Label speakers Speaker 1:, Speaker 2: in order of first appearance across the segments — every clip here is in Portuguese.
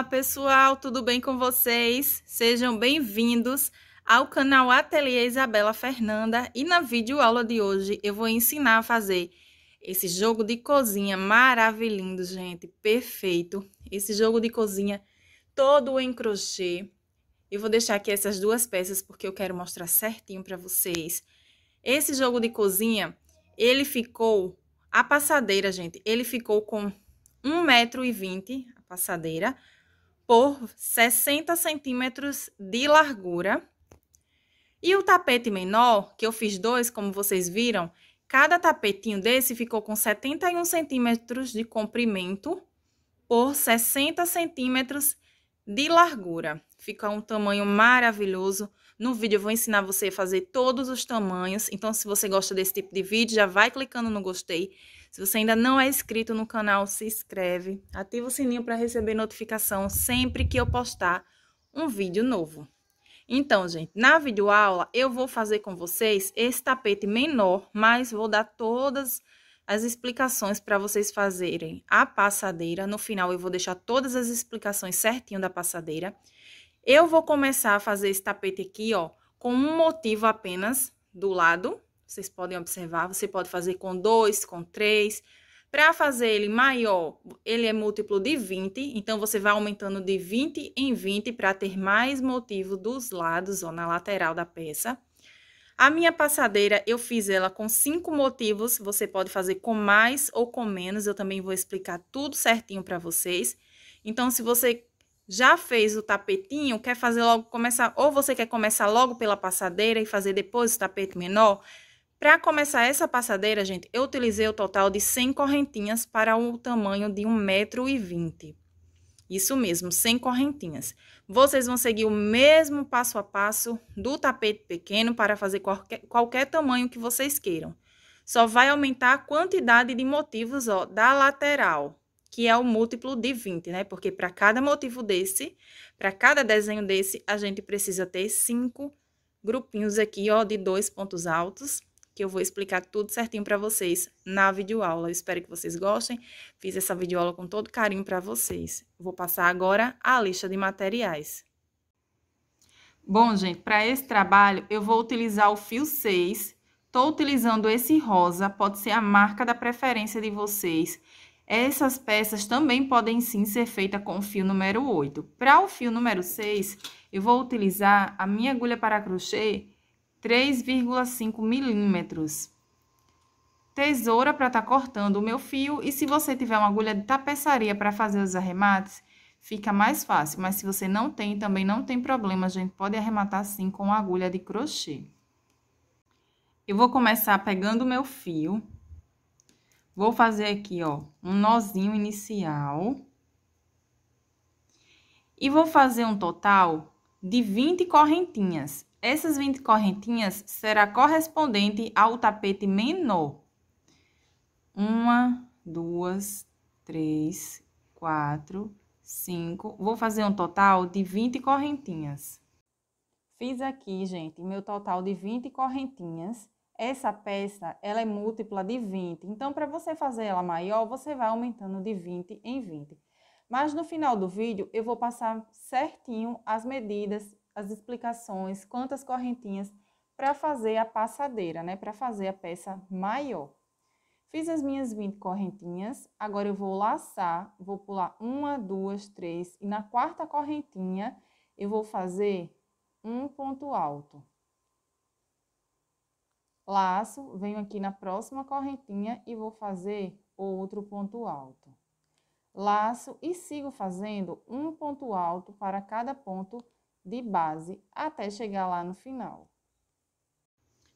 Speaker 1: Olá, pessoal, tudo bem com vocês? Sejam bem-vindos ao canal Ateliê Isabela Fernanda e na videoaula de hoje eu vou ensinar a fazer esse jogo de cozinha maravilhoso, gente, perfeito. Esse jogo de cozinha todo em crochê. Eu vou deixar aqui essas duas peças porque eu quero mostrar certinho para vocês. Esse jogo de cozinha, ele ficou, a passadeira, gente, ele ficou com 1,20m, a passadeira, por 60 centímetros de largura. E o tapete menor, que eu fiz dois, como vocês viram, cada tapetinho desse ficou com 71 centímetros de comprimento por 60 centímetros de largura. Fica um tamanho maravilhoso. No vídeo eu vou ensinar você a fazer todos os tamanhos. Então, se você gosta desse tipo de vídeo, já vai clicando no gostei. Se você ainda não é inscrito no canal, se inscreve, ativa o sininho para receber notificação sempre que eu postar um vídeo novo. Então, gente, na videoaula eu vou fazer com vocês esse tapete menor, mas vou dar todas as explicações para vocês fazerem a passadeira. No final eu vou deixar todas as explicações certinho da passadeira. Eu vou começar a fazer esse tapete aqui, ó, com um motivo apenas do lado vocês podem observar, você pode fazer com 2, com 3. Para fazer ele maior, ele é múltiplo de 20, então você vai aumentando de 20 em 20 para ter mais motivo dos lados ou na lateral da peça. A minha passadeira, eu fiz ela com cinco motivos, você pode fazer com mais ou com menos, eu também vou explicar tudo certinho para vocês. Então, se você já fez o tapetinho, quer fazer logo começar, ou você quer começar logo pela passadeira e fazer depois o tapete menor, para começar essa passadeira, gente, eu utilizei o total de 100 correntinhas para o tamanho de 1,20m. Isso mesmo, 100 correntinhas. Vocês vão seguir o mesmo passo a passo do tapete pequeno para fazer qualquer, qualquer tamanho que vocês queiram. Só vai aumentar a quantidade de motivos ó, da lateral, que é o múltiplo de 20, né? Porque para cada motivo desse, para cada desenho desse, a gente precisa ter cinco grupinhos aqui, ó, de dois pontos altos que eu vou explicar tudo certinho para vocês na videoaula. Eu espero que vocês gostem. Fiz essa videoaula com todo carinho para vocês. Vou passar agora a lista de materiais. Bom, gente, para esse trabalho eu vou utilizar o fio 6. Estou utilizando esse rosa, pode ser a marca da preferência de vocês. Essas peças também podem sim ser feitas com o fio número 8. Para o fio número 6, eu vou utilizar a minha agulha para crochê 3,5 milímetros. Tesoura para estar tá cortando o meu fio e se você tiver uma agulha de tapeçaria para fazer os arremates, fica mais fácil. Mas se você não tem, também não tem problema, a gente pode arrematar assim com agulha de crochê. Eu vou começar pegando o meu fio, vou fazer aqui, ó, um nozinho inicial. E vou fazer um total de 20 correntinhas. Essas 20 correntinhas será correspondente ao tapete menor. Uma, duas, três, quatro, cinco. Vou fazer um total de 20 correntinhas. Fiz aqui, gente, meu total de 20 correntinhas. Essa peça, ela é múltipla de 20. Então, para você fazer ela maior, você vai aumentando de 20 em 20. Mas no final do vídeo, eu vou passar certinho as medidas as explicações, quantas correntinhas para fazer a passadeira, né? Para fazer a peça maior. Fiz as minhas 20 correntinhas, agora eu vou laçar, vou pular uma, duas, três, e na quarta correntinha eu vou fazer um ponto alto. Laço, venho aqui na próxima correntinha e vou fazer outro ponto alto. Laço e sigo fazendo um ponto alto para cada ponto de base até chegar lá no final.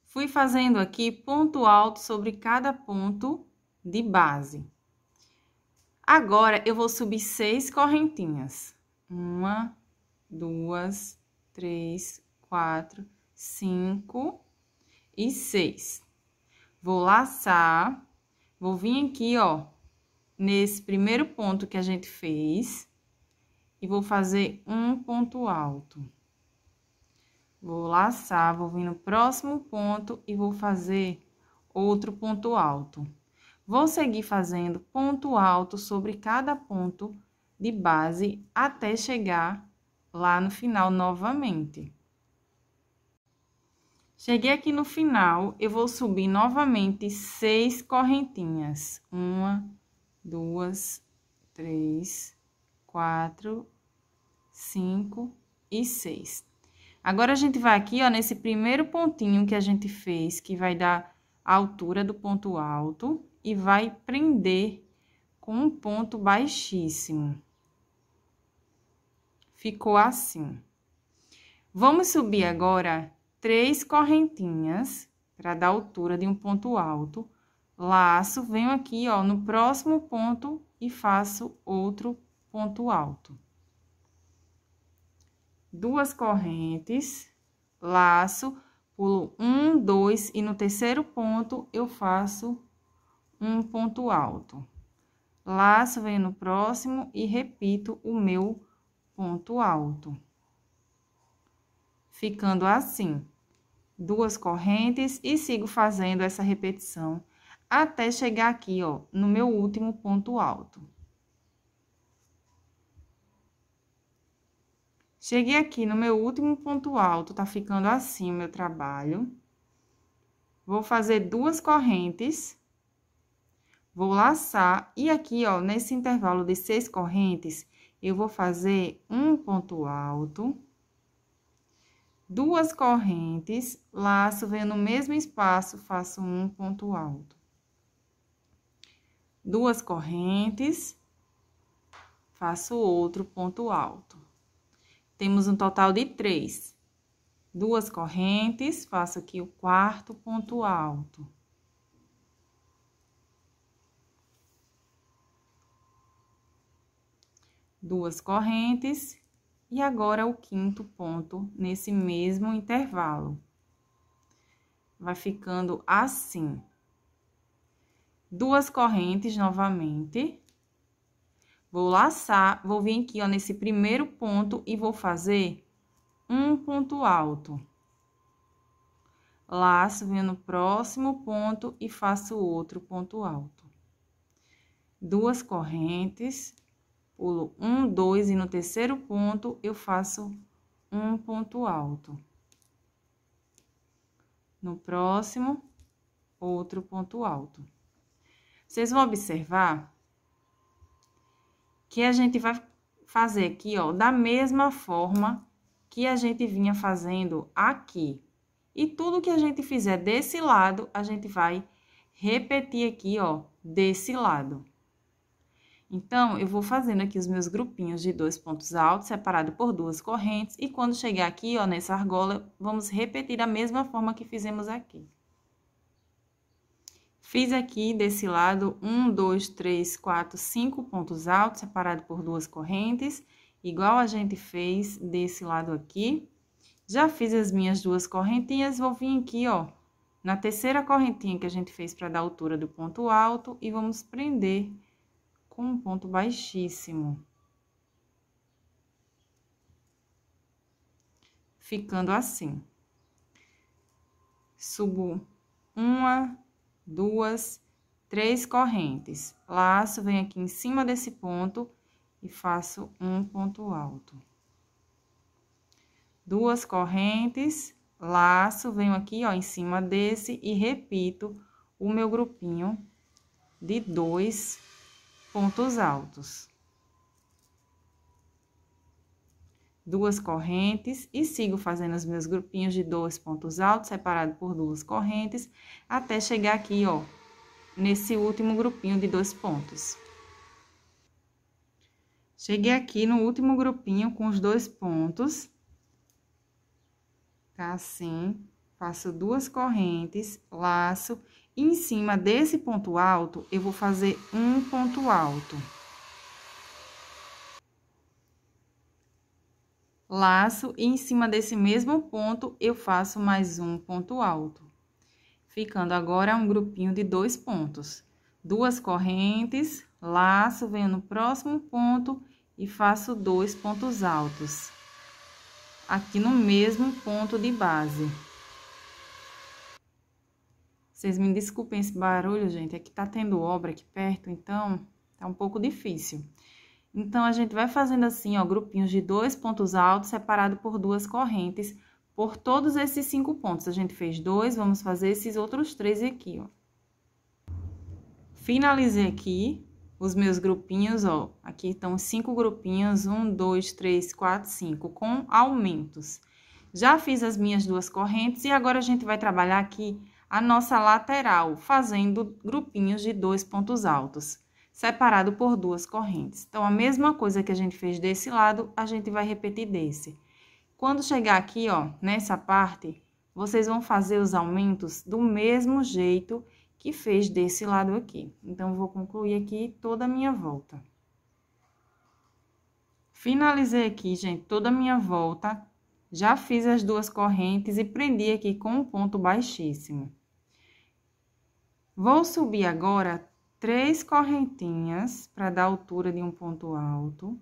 Speaker 1: Fui fazendo aqui ponto alto sobre cada ponto de base. Agora, eu vou subir seis correntinhas. Uma, duas, três, quatro, cinco e seis. Vou laçar, vou vir aqui, ó, nesse primeiro ponto que a gente fez, e vou fazer um ponto alto. Vou laçar, vou vir no próximo ponto e vou fazer outro ponto alto. Vou seguir fazendo ponto alto sobre cada ponto de base até chegar lá no final novamente. Cheguei aqui no final, eu vou subir novamente seis correntinhas. Uma, duas, três, quatro, 5 e 6. Agora, a gente vai aqui, ó, nesse primeiro pontinho que a gente fez, que vai dar a altura do ponto alto, e vai prender com um ponto baixíssimo. Ficou assim. Vamos subir agora três correntinhas para dar a altura de um ponto alto. Laço, venho aqui, ó, no próximo ponto e faço outro ponto alto duas correntes, laço, pulo um, dois, e no terceiro ponto eu faço um ponto alto. Laço, venho no próximo e repito o meu ponto alto. Ficando assim, duas correntes e sigo fazendo essa repetição até chegar aqui, ó, no meu último ponto alto. Cheguei aqui no meu último ponto alto, tá ficando assim o meu trabalho. Vou fazer duas correntes. Vou laçar e aqui, ó, nesse intervalo de seis correntes, eu vou fazer um ponto alto. Duas correntes, laço, venho no mesmo espaço, faço um ponto alto. Duas correntes, faço outro ponto alto. Temos um total de três. Duas correntes, faço aqui o quarto ponto alto. Duas correntes, e agora o quinto ponto nesse mesmo intervalo. Vai ficando assim. Duas correntes novamente Vou laçar, vou vir aqui, ó, nesse primeiro ponto e vou fazer um ponto alto. Laço, venho no próximo ponto e faço outro ponto alto. Duas correntes, pulo um, dois e no terceiro ponto eu faço um ponto alto. No próximo, outro ponto alto. Vocês vão observar que a gente vai fazer aqui, ó, da mesma forma que a gente vinha fazendo aqui. E tudo que a gente fizer desse lado, a gente vai repetir aqui, ó, desse lado. Então, eu vou fazendo aqui os meus grupinhos de dois pontos altos, separado por duas correntes. E quando chegar aqui, ó, nessa argola, vamos repetir da mesma forma que fizemos aqui. Fiz aqui desse lado um, dois, três, quatro, cinco pontos altos, separado por duas correntes, igual a gente fez desse lado aqui. Já fiz as minhas duas correntinhas, vou vir aqui, ó, na terceira correntinha que a gente fez para dar altura do ponto alto, e vamos prender com um ponto baixíssimo. Ficando assim. Subo uma, duas, três correntes. Laço, venho aqui em cima desse ponto e faço um ponto alto. Duas correntes, laço, venho aqui, ó, em cima desse e repito o meu grupinho de dois pontos altos. duas correntes e sigo fazendo os meus grupinhos de dois pontos altos separado por duas correntes até chegar aqui, ó, nesse último grupinho de dois pontos. Cheguei aqui no último grupinho com os dois pontos, tá assim, faço duas correntes, laço, e em cima desse ponto alto, eu vou fazer um ponto alto. laço e em cima desse mesmo ponto eu faço mais um ponto alto. Ficando agora um grupinho de dois pontos. Duas correntes, laço, venho no próximo ponto e faço dois pontos altos. Aqui no mesmo ponto de base. Vocês me desculpem esse barulho, gente, é que tá tendo obra aqui perto, então tá um pouco difícil. Então, a gente vai fazendo assim, ó, grupinhos de dois pontos altos separado por duas correntes, por todos esses cinco pontos. A gente fez dois, vamos fazer esses outros três aqui, ó. Finalizei aqui os meus grupinhos, ó. Aqui estão cinco grupinhos, um, dois, três, quatro, cinco, com aumentos. Já fiz as minhas duas correntes e agora a gente vai trabalhar aqui a nossa lateral, fazendo grupinhos de dois pontos altos separado por duas correntes. Então, a mesma coisa que a gente fez desse lado, a gente vai repetir desse. Quando chegar aqui, ó, nessa parte, vocês vão fazer os aumentos do mesmo jeito que fez desse lado aqui. Então, vou concluir aqui toda a minha volta. Finalizei aqui, gente, toda a minha volta. Já fiz as duas correntes e prendi aqui com um ponto baixíssimo. Vou subir agora três correntinhas para dar altura de um ponto alto.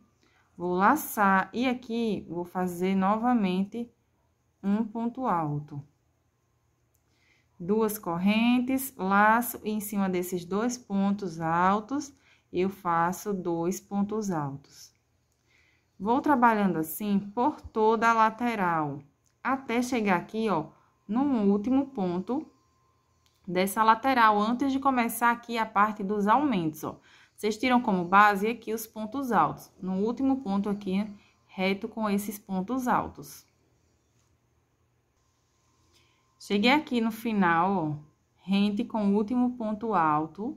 Speaker 1: Vou laçar e aqui vou fazer novamente um ponto alto. Duas correntes, laço e em cima desses dois pontos altos, eu faço dois pontos altos. Vou trabalhando assim por toda a lateral, até chegar aqui, ó, no último ponto dessa lateral antes de começar aqui a parte dos aumentos, ó. Vocês tiram como base aqui os pontos altos, no último ponto aqui, reto com esses pontos altos. Cheguei aqui no final, ó, rente com o último ponto alto,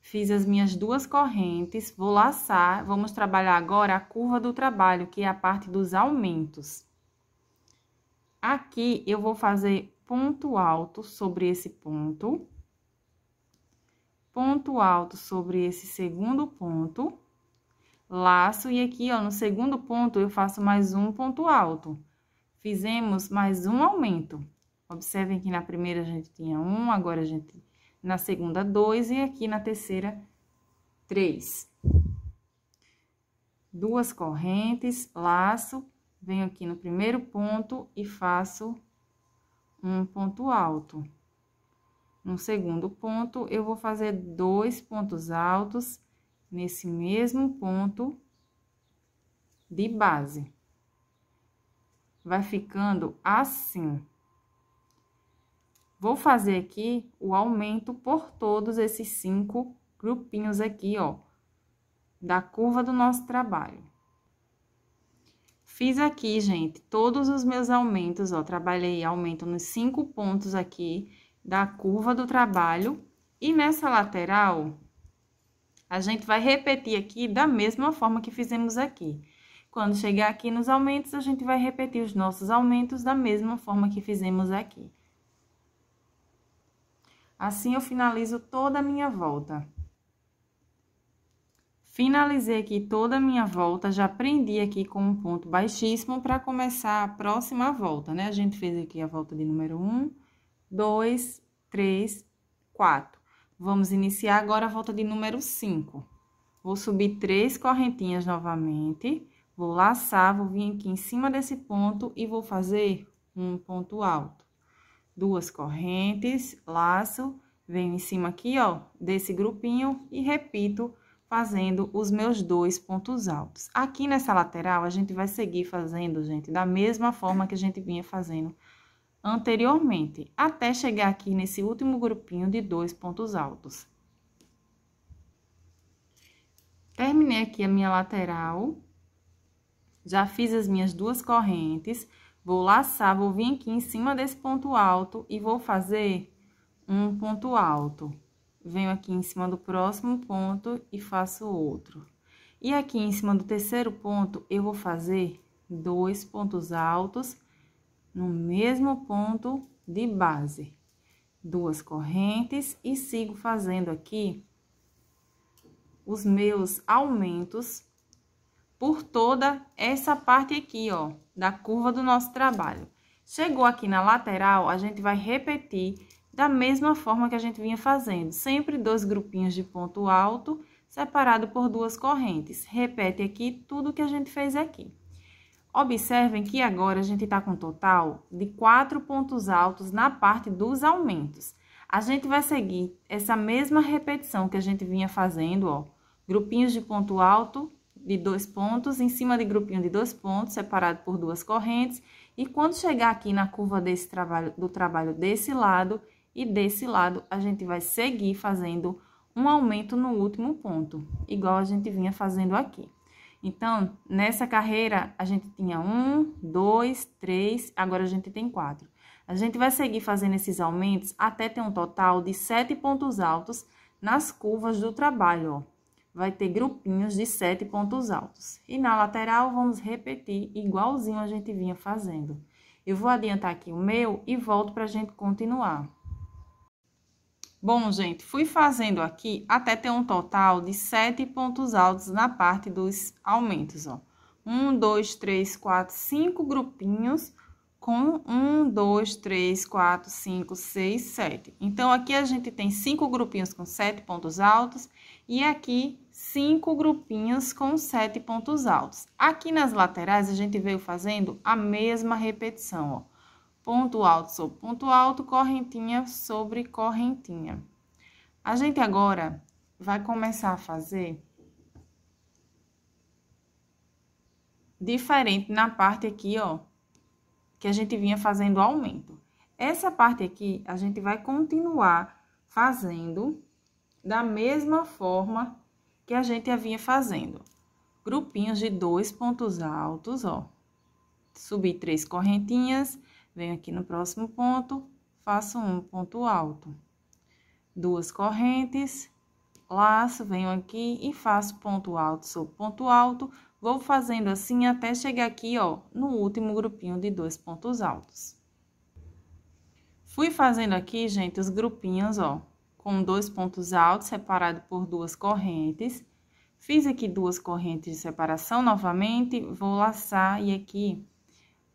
Speaker 1: fiz as minhas duas correntes, vou laçar, vamos trabalhar agora a curva do trabalho, que é a parte dos aumentos. Aqui, eu vou fazer ponto alto sobre esse ponto, ponto alto sobre esse segundo ponto, laço, e aqui, ó, no segundo ponto, eu faço mais um ponto alto. Fizemos mais um aumento. Observem que na primeira a gente tinha um, agora a gente... Na segunda, dois, e aqui na terceira, três. Duas correntes, laço, venho aqui no primeiro ponto e faço um ponto alto. No segundo ponto, eu vou fazer dois pontos altos nesse mesmo ponto de base. Vai ficando assim. Vou fazer aqui o aumento por todos esses cinco grupinhos aqui, ó, da curva do nosso trabalho. Fiz aqui, gente, todos os meus aumentos, ó, trabalhei aumento nos cinco pontos aqui da curva do trabalho. E nessa lateral, a gente vai repetir aqui da mesma forma que fizemos aqui. Quando chegar aqui nos aumentos, a gente vai repetir os nossos aumentos da mesma forma que fizemos aqui. Assim, eu finalizo toda a minha volta. Finalizei aqui toda a minha volta, já prendi aqui com um ponto baixíssimo para começar a próxima volta, né? A gente fez aqui a volta de número 1, 2, 3, 4. Vamos iniciar agora a volta de número 5. Vou subir três correntinhas novamente, vou laçar, vou vir aqui em cima desse ponto e vou fazer um ponto alto. Duas correntes, laço, venho em cima aqui, ó, desse grupinho e repito fazendo os meus dois pontos altos. Aqui nessa lateral, a gente vai seguir fazendo, gente, da mesma forma que a gente vinha fazendo anteriormente, até chegar aqui nesse último grupinho de dois pontos altos. Terminei aqui a minha lateral, já fiz as minhas duas correntes, vou laçar, vou vir aqui em cima desse ponto alto e vou fazer um ponto alto venho aqui em cima do próximo ponto e faço outro. E aqui em cima do terceiro ponto, eu vou fazer dois pontos altos no mesmo ponto de base. Duas correntes e sigo fazendo aqui os meus aumentos por toda essa parte aqui, ó, da curva do nosso trabalho. Chegou aqui na lateral, a gente vai repetir da mesma forma que a gente vinha fazendo, sempre dois grupinhos de ponto alto, separado por duas correntes. Repete aqui tudo que a gente fez aqui. Observem que agora a gente está com um total de quatro pontos altos na parte dos aumentos. A gente vai seguir essa mesma repetição que a gente vinha fazendo, ó. Grupinhos de ponto alto de dois pontos, em cima de grupinho de dois pontos, separado por duas correntes. E quando chegar aqui na curva desse trabalho, do trabalho desse lado, e desse lado, a gente vai seguir fazendo um aumento no último ponto, igual a gente vinha fazendo aqui. Então, nessa carreira, a gente tinha um, dois, três, agora a gente tem quatro. A gente vai seguir fazendo esses aumentos até ter um total de sete pontos altos nas curvas do trabalho, ó. Vai ter grupinhos de sete pontos altos. E na lateral, vamos repetir igualzinho a gente vinha fazendo. Eu vou adiantar aqui o meu e volto para a gente continuar. Bom, gente, fui fazendo aqui até ter um total de sete pontos altos na parte dos aumentos, ó. Um, dois, três, quatro, cinco grupinhos com um, dois, três, quatro, cinco, seis, sete. Então, aqui a gente tem cinco grupinhos com sete pontos altos e aqui cinco grupinhos com sete pontos altos. Aqui nas laterais, a gente veio fazendo a mesma repetição, ó ponto alto sobre ponto alto, correntinha sobre correntinha. A gente agora vai começar a fazer diferente na parte aqui, ó, que a gente vinha fazendo aumento. Essa parte aqui, a gente vai continuar fazendo da mesma forma que a gente vinha fazendo. Grupinhos de dois pontos altos, ó. Subir três correntinhas Venho aqui no próximo ponto, faço um ponto alto. Duas correntes, laço, venho aqui e faço ponto alto sobre ponto alto. Vou fazendo assim até chegar aqui, ó, no último grupinho de dois pontos altos. Fui fazendo aqui, gente, os grupinhos, ó, com dois pontos altos separado por duas correntes. Fiz aqui duas correntes de separação novamente, vou laçar e aqui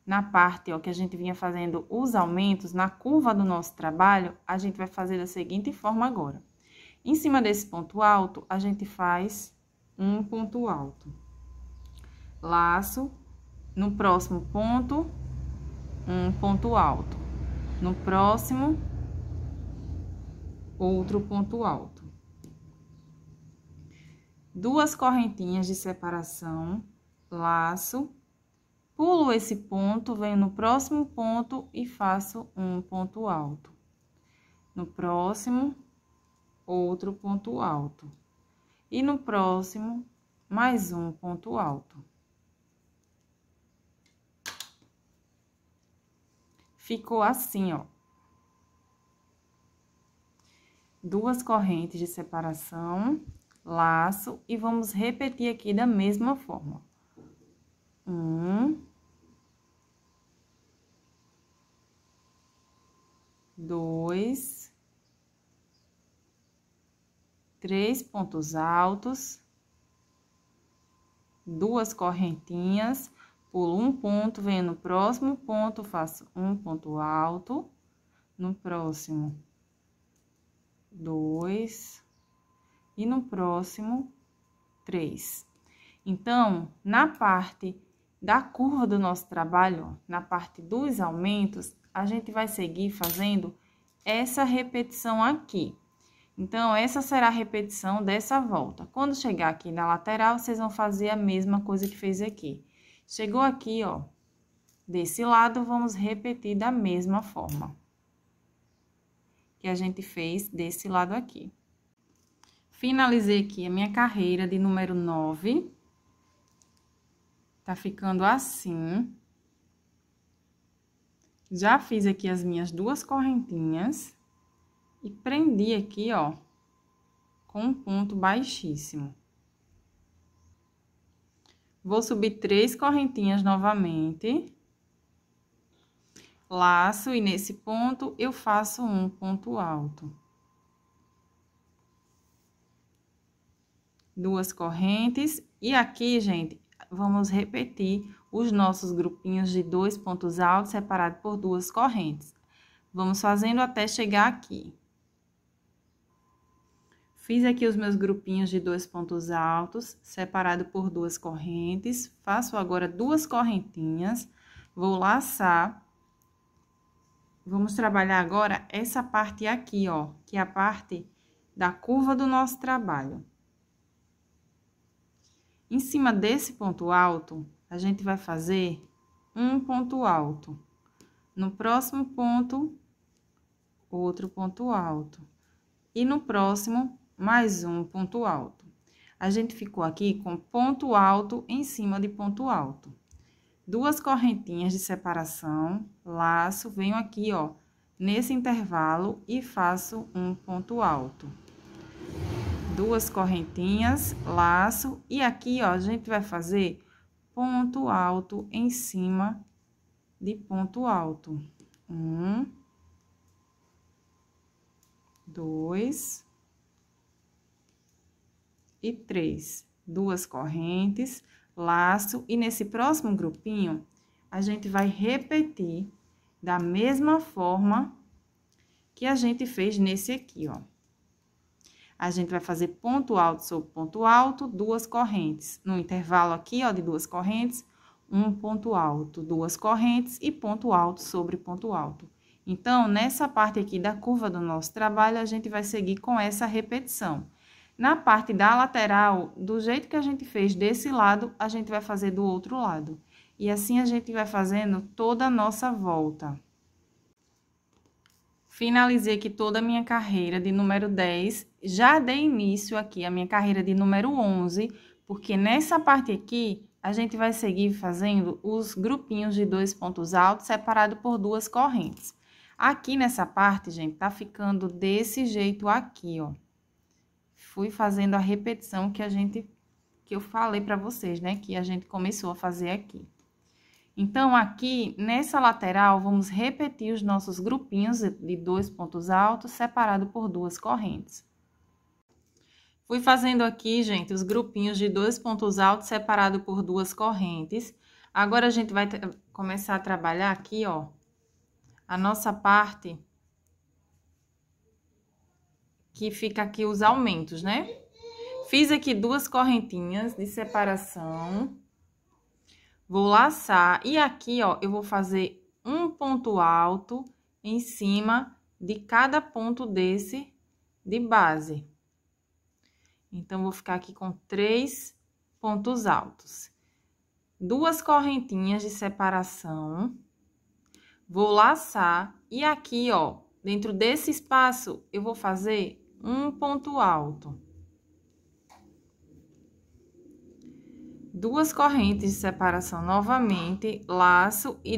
Speaker 1: na parte ó, que a gente vinha fazendo os aumentos, na curva do nosso trabalho, a gente vai fazer da seguinte forma agora. Em cima desse ponto alto, a gente faz um ponto alto. Laço, no próximo ponto, um ponto alto. No próximo, outro ponto alto. Duas correntinhas de separação, laço, Pulo esse ponto, venho no próximo ponto e faço um ponto alto. No próximo, outro ponto alto. E no próximo, mais um ponto alto. Ficou assim, ó. Duas correntes de separação, laço, e vamos repetir aqui da mesma forma. Um, dois, três pontos altos, duas correntinhas, pulo um ponto, venho no próximo ponto, faço um ponto alto, no próximo, dois, e no próximo, três. Então, na parte da curva do nosso trabalho, na parte dos aumentos, a gente vai seguir fazendo essa repetição aqui. Então, essa será a repetição dessa volta. Quando chegar aqui na lateral, vocês vão fazer a mesma coisa que fez aqui. Chegou aqui, ó, desse lado, vamos repetir da mesma forma que a gente fez desse lado aqui. Finalizei aqui a minha carreira de número 9. Tá ficando assim. Já fiz aqui as minhas duas correntinhas e prendi aqui, ó, com um ponto baixíssimo. Vou subir três correntinhas novamente. Laço e nesse ponto eu faço um ponto alto. Duas correntes e aqui, gente, vamos repetir os nossos grupinhos de dois pontos altos separados por duas correntes. Vamos fazendo até chegar aqui. Fiz aqui os meus grupinhos de dois pontos altos, separado por duas correntes. Faço agora duas correntinhas, vou laçar. Vamos trabalhar agora essa parte aqui, ó, que é a parte da curva do nosso trabalho. Em cima desse ponto alto, a gente vai fazer um ponto alto. No próximo ponto, outro ponto alto. E no próximo, mais um ponto alto. A gente ficou aqui com ponto alto em cima de ponto alto. Duas correntinhas de separação, laço, venho aqui, ó, nesse intervalo e faço um ponto alto. Duas correntinhas, laço, e aqui, ó, a gente vai fazer ponto alto em cima de ponto alto. Um, dois e três. Duas correntes, laço, e nesse próximo grupinho, a gente vai repetir da mesma forma que a gente fez nesse aqui, ó a gente vai fazer ponto alto sobre ponto alto, duas correntes. No intervalo aqui, ó, de duas correntes, um ponto alto, duas correntes e ponto alto sobre ponto alto. Então, nessa parte aqui da curva do nosso trabalho, a gente vai seguir com essa repetição. Na parte da lateral, do jeito que a gente fez desse lado, a gente vai fazer do outro lado. E assim a gente vai fazendo toda a nossa volta finalizei aqui toda a minha carreira de número 10. Já dei início aqui a minha carreira de número 11, porque nessa parte aqui a gente vai seguir fazendo os grupinhos de dois pontos altos separado por duas correntes. Aqui nessa parte, gente, tá ficando desse jeito aqui, ó. Fui fazendo a repetição que a gente que eu falei para vocês, né, que a gente começou a fazer aqui. Então, aqui nessa lateral, vamos repetir os nossos grupinhos de dois pontos altos, separado por duas correntes. Fui fazendo aqui, gente, os grupinhos de dois pontos altos, separado por duas correntes. Agora, a gente vai começar a trabalhar aqui, ó, a nossa parte que fica aqui os aumentos, né? Fiz aqui duas correntinhas de separação Vou laçar e aqui, ó, eu vou fazer um ponto alto em cima de cada ponto desse de base. Então, vou ficar aqui com três pontos altos. Duas correntinhas de separação. Vou laçar e aqui, ó, dentro desse espaço, eu vou fazer um ponto alto. duas correntes de separação novamente, laço, e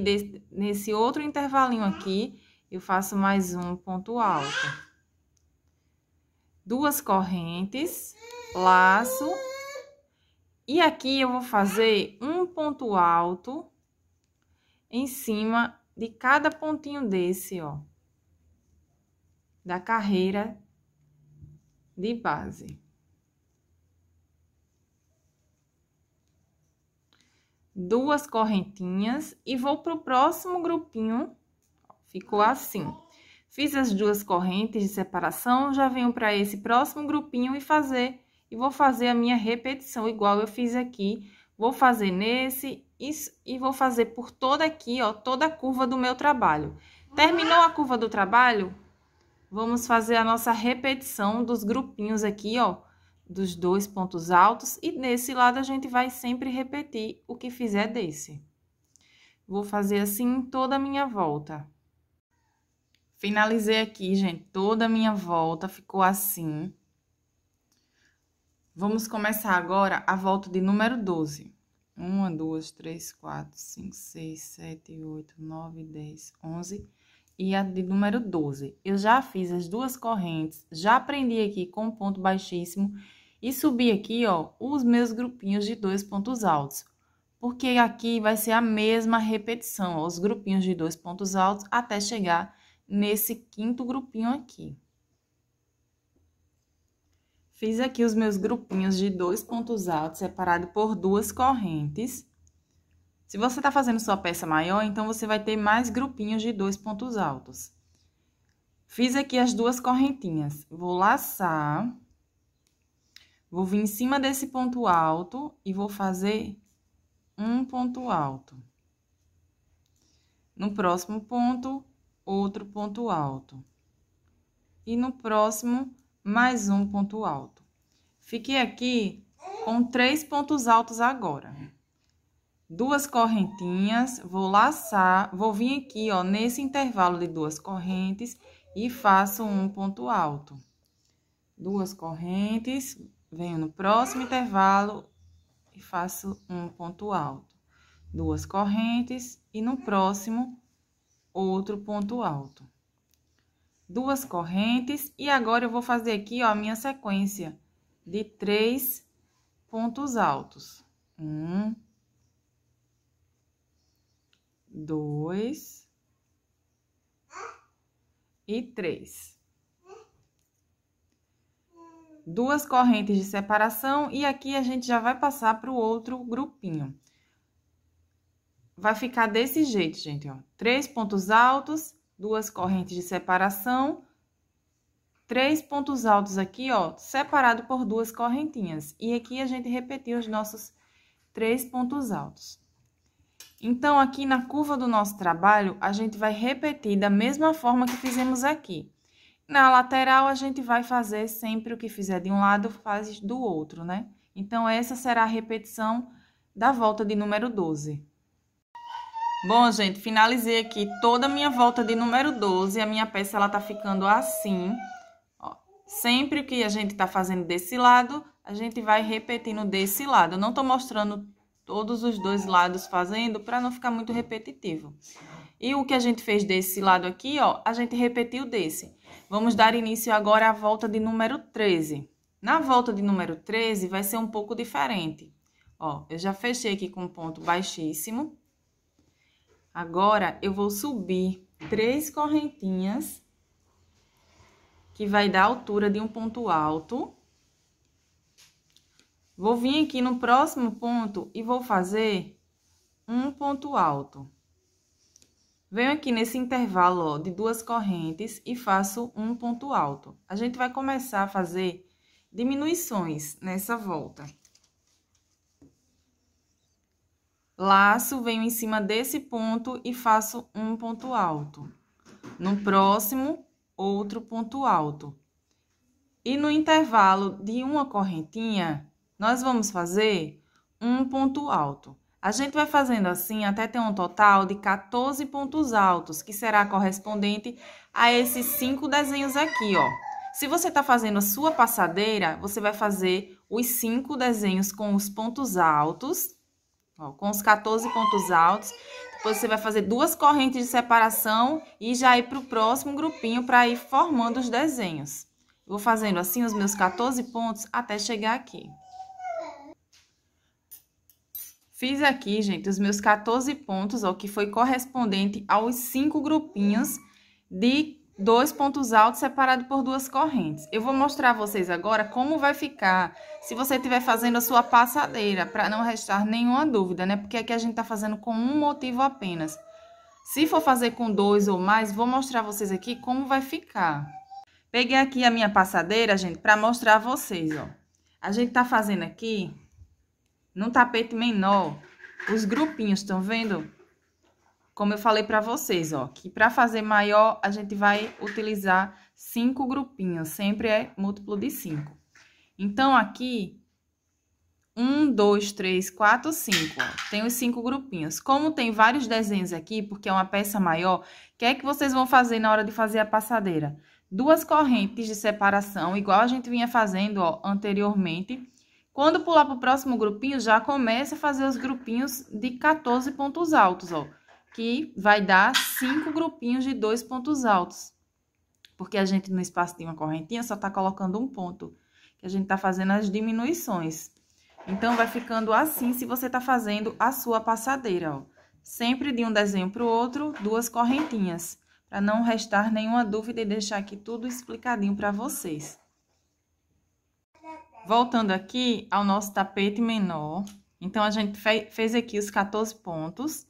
Speaker 1: nesse outro intervalinho aqui, eu faço mais um ponto alto. Duas correntes, laço, e aqui eu vou fazer um ponto alto em cima de cada pontinho desse, ó, da carreira de base. duas correntinhas e vou pro próximo grupinho. Ficou assim. Fiz as duas correntes de separação, já venho para esse próximo grupinho e fazer e vou fazer a minha repetição igual eu fiz aqui. Vou fazer nesse e, e vou fazer por toda aqui, ó, toda a curva do meu trabalho. Terminou a curva do trabalho? Vamos fazer a nossa repetição dos grupinhos aqui, ó dos dois pontos altos e nesse lado a gente vai sempre repetir o que fizer desse. Vou fazer assim toda a minha volta. Finalizei aqui, gente, toda a minha volta ficou assim. Vamos começar agora a volta de número 12. 1, 2, 3, 4, 5, 6, 7, 8, 9, 10, 11 e a de número 12. Eu já fiz as duas correntes, já prendi aqui com ponto baixíssimo e subir aqui, ó, os meus grupinhos de dois pontos altos. Porque aqui vai ser a mesma repetição, ó, os grupinhos de dois pontos altos até chegar nesse quinto grupinho aqui. Fiz aqui os meus grupinhos de dois pontos altos separado por duas correntes. Se você está fazendo sua peça maior, então você vai ter mais grupinhos de dois pontos altos. Fiz aqui as duas correntinhas. Vou laçar Vou vir em cima desse ponto alto e vou fazer um ponto alto. No próximo ponto, outro ponto alto. E no próximo, mais um ponto alto. Fiquei aqui com três pontos altos agora. Duas correntinhas, vou laçar, vou vir aqui, ó, nesse intervalo de duas correntes e faço um ponto alto. Duas correntes, Venho no próximo intervalo e faço um ponto alto. Duas correntes e no próximo, outro ponto alto. Duas correntes e agora eu vou fazer aqui, ó, a minha sequência de três pontos altos. Um, dois e três duas correntes de separação e aqui a gente já vai passar para o outro grupinho. Vai ficar desse jeito, gente, ó. Três pontos altos, duas correntes de separação, três pontos altos aqui, ó, separado por duas correntinhas. E aqui a gente repetiu os nossos três pontos altos. Então, aqui na curva do nosso trabalho, a gente vai repetir da mesma forma que fizemos aqui. Na lateral, a gente vai fazer sempre o que fizer de um lado, faz do outro, né? Então, essa será a repetição da volta de número 12. Bom, gente, finalizei aqui toda a minha volta de número 12. A minha peça, ela tá ficando assim. Ó. Sempre que a gente tá fazendo desse lado, a gente vai repetindo desse lado. Eu não tô mostrando todos os dois lados fazendo para não ficar muito repetitivo. E o que a gente fez desse lado aqui, ó, a gente repetiu desse. Vamos dar início agora à volta de número 13. Na volta de número 13, vai ser um pouco diferente. Ó, eu já fechei aqui com um ponto baixíssimo. Agora, eu vou subir três correntinhas, que vai dar a altura de um ponto alto. Vou vir aqui no próximo ponto e vou fazer um ponto alto. Venho aqui nesse intervalo ó, de duas correntes e faço um ponto alto. A gente vai começar a fazer diminuições nessa volta. Laço, venho em cima desse ponto e faço um ponto alto. No próximo, outro ponto alto. E no intervalo de uma correntinha, nós vamos fazer um ponto alto. A gente vai fazendo assim até ter um total de 14 pontos altos, que será correspondente a esses cinco desenhos aqui, ó. Se você está fazendo a sua passadeira, você vai fazer os cinco desenhos com os pontos altos, ó, com os 14 pontos altos. Depois você vai fazer duas correntes de separação e já ir para o próximo grupinho para ir formando os desenhos. Vou fazendo assim os meus 14 pontos até chegar aqui. Fiz aqui, gente, os meus 14 pontos, o que foi correspondente aos cinco grupinhos de dois pontos altos separados por duas correntes. Eu vou mostrar a vocês agora como vai ficar se você estiver fazendo a sua passadeira, para não restar nenhuma dúvida, né? Porque aqui a gente está fazendo com um motivo apenas. Se for fazer com dois ou mais, vou mostrar a vocês aqui como vai ficar. Peguei aqui a minha passadeira, gente, para mostrar a vocês, ó. A gente tá fazendo aqui num tapete menor, os grupinhos, estão vendo? Como eu falei para vocês, ó, que para fazer maior, a gente vai utilizar cinco grupinhos, sempre é múltiplo de cinco. Então, aqui, um, dois, três, quatro, cinco, ó, tem os cinco grupinhos. Como tem vários desenhos aqui, porque é uma peça maior, o que é que vocês vão fazer na hora de fazer a passadeira? Duas correntes de separação, igual a gente vinha fazendo, ó, anteriormente, quando pular para o próximo grupinho, já começa a fazer os grupinhos de 14 pontos altos, ó. Que vai dar cinco grupinhos de dois pontos altos. Porque a gente, no espaço de uma correntinha, só tá colocando um ponto. Que a gente tá fazendo as diminuições. Então, vai ficando assim se você tá fazendo a sua passadeira, ó. Sempre de um desenho para o outro, duas correntinhas. Para não restar nenhuma dúvida e deixar aqui tudo explicadinho para vocês. Voltando aqui ao nosso tapete menor, então a gente fe fez aqui os 14 pontos.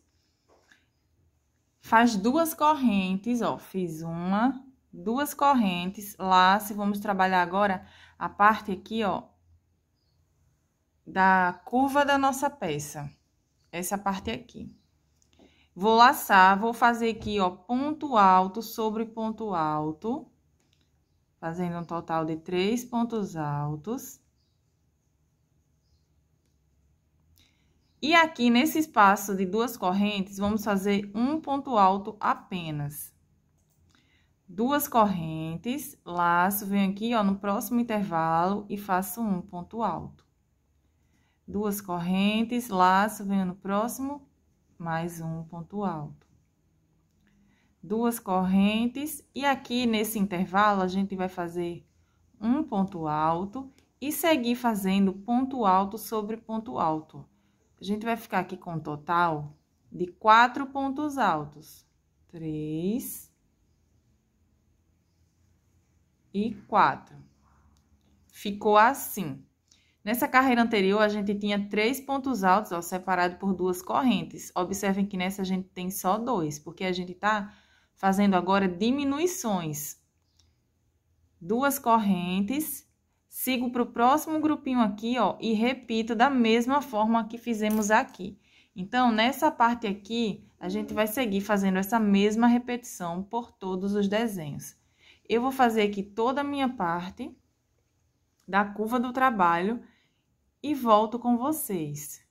Speaker 1: Faz duas correntes, ó, fiz uma, duas correntes, laço, vamos trabalhar agora a parte aqui, ó, da curva da nossa peça. Essa parte aqui. Vou laçar, vou fazer aqui, ó, ponto alto sobre ponto alto, fazendo um total de três pontos altos. E aqui, nesse espaço de duas correntes, vamos fazer um ponto alto apenas. Duas correntes, laço, venho aqui, ó, no próximo intervalo e faço um ponto alto. Duas correntes, laço, venho no próximo, mais um ponto alto. Duas correntes, e aqui nesse intervalo, a gente vai fazer um ponto alto e seguir fazendo ponto alto sobre ponto alto. A gente vai ficar aqui com um total de quatro pontos altos. Três. E quatro. Ficou assim. Nessa carreira anterior, a gente tinha três pontos altos, ó, separado por duas correntes. Observem que nessa a gente tem só dois, porque a gente tá fazendo agora diminuições. Duas correntes sigo para o próximo grupinho aqui, ó, e repito da mesma forma que fizemos aqui. Então, nessa parte aqui, a gente vai seguir fazendo essa mesma repetição por todos os desenhos. Eu vou fazer aqui toda a minha parte da curva do trabalho e volto com vocês.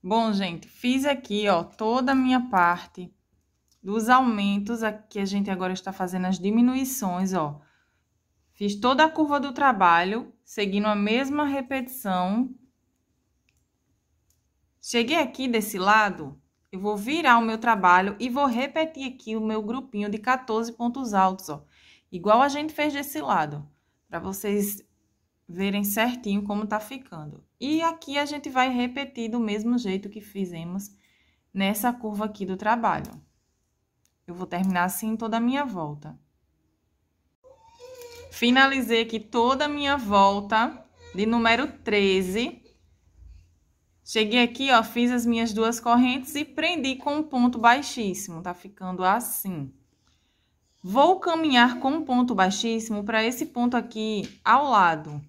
Speaker 1: Bom, gente, fiz aqui, ó, toda a minha parte dos aumentos, aqui a gente agora está fazendo as diminuições, ó. Fiz toda a curva do trabalho, seguindo a mesma repetição. Cheguei aqui desse lado, eu vou virar o meu trabalho e vou repetir aqui o meu grupinho de 14 pontos altos, ó. Igual a gente fez desse lado, para vocês verem certinho como tá ficando. E aqui a gente vai repetir do mesmo jeito que fizemos nessa curva aqui do trabalho. Eu vou terminar assim toda a minha volta. Finalizei aqui toda a minha volta de número 13. Cheguei aqui, ó, fiz as minhas duas correntes e prendi com um ponto baixíssimo. Tá ficando assim. Vou caminhar com um ponto baixíssimo para esse ponto aqui ao lado.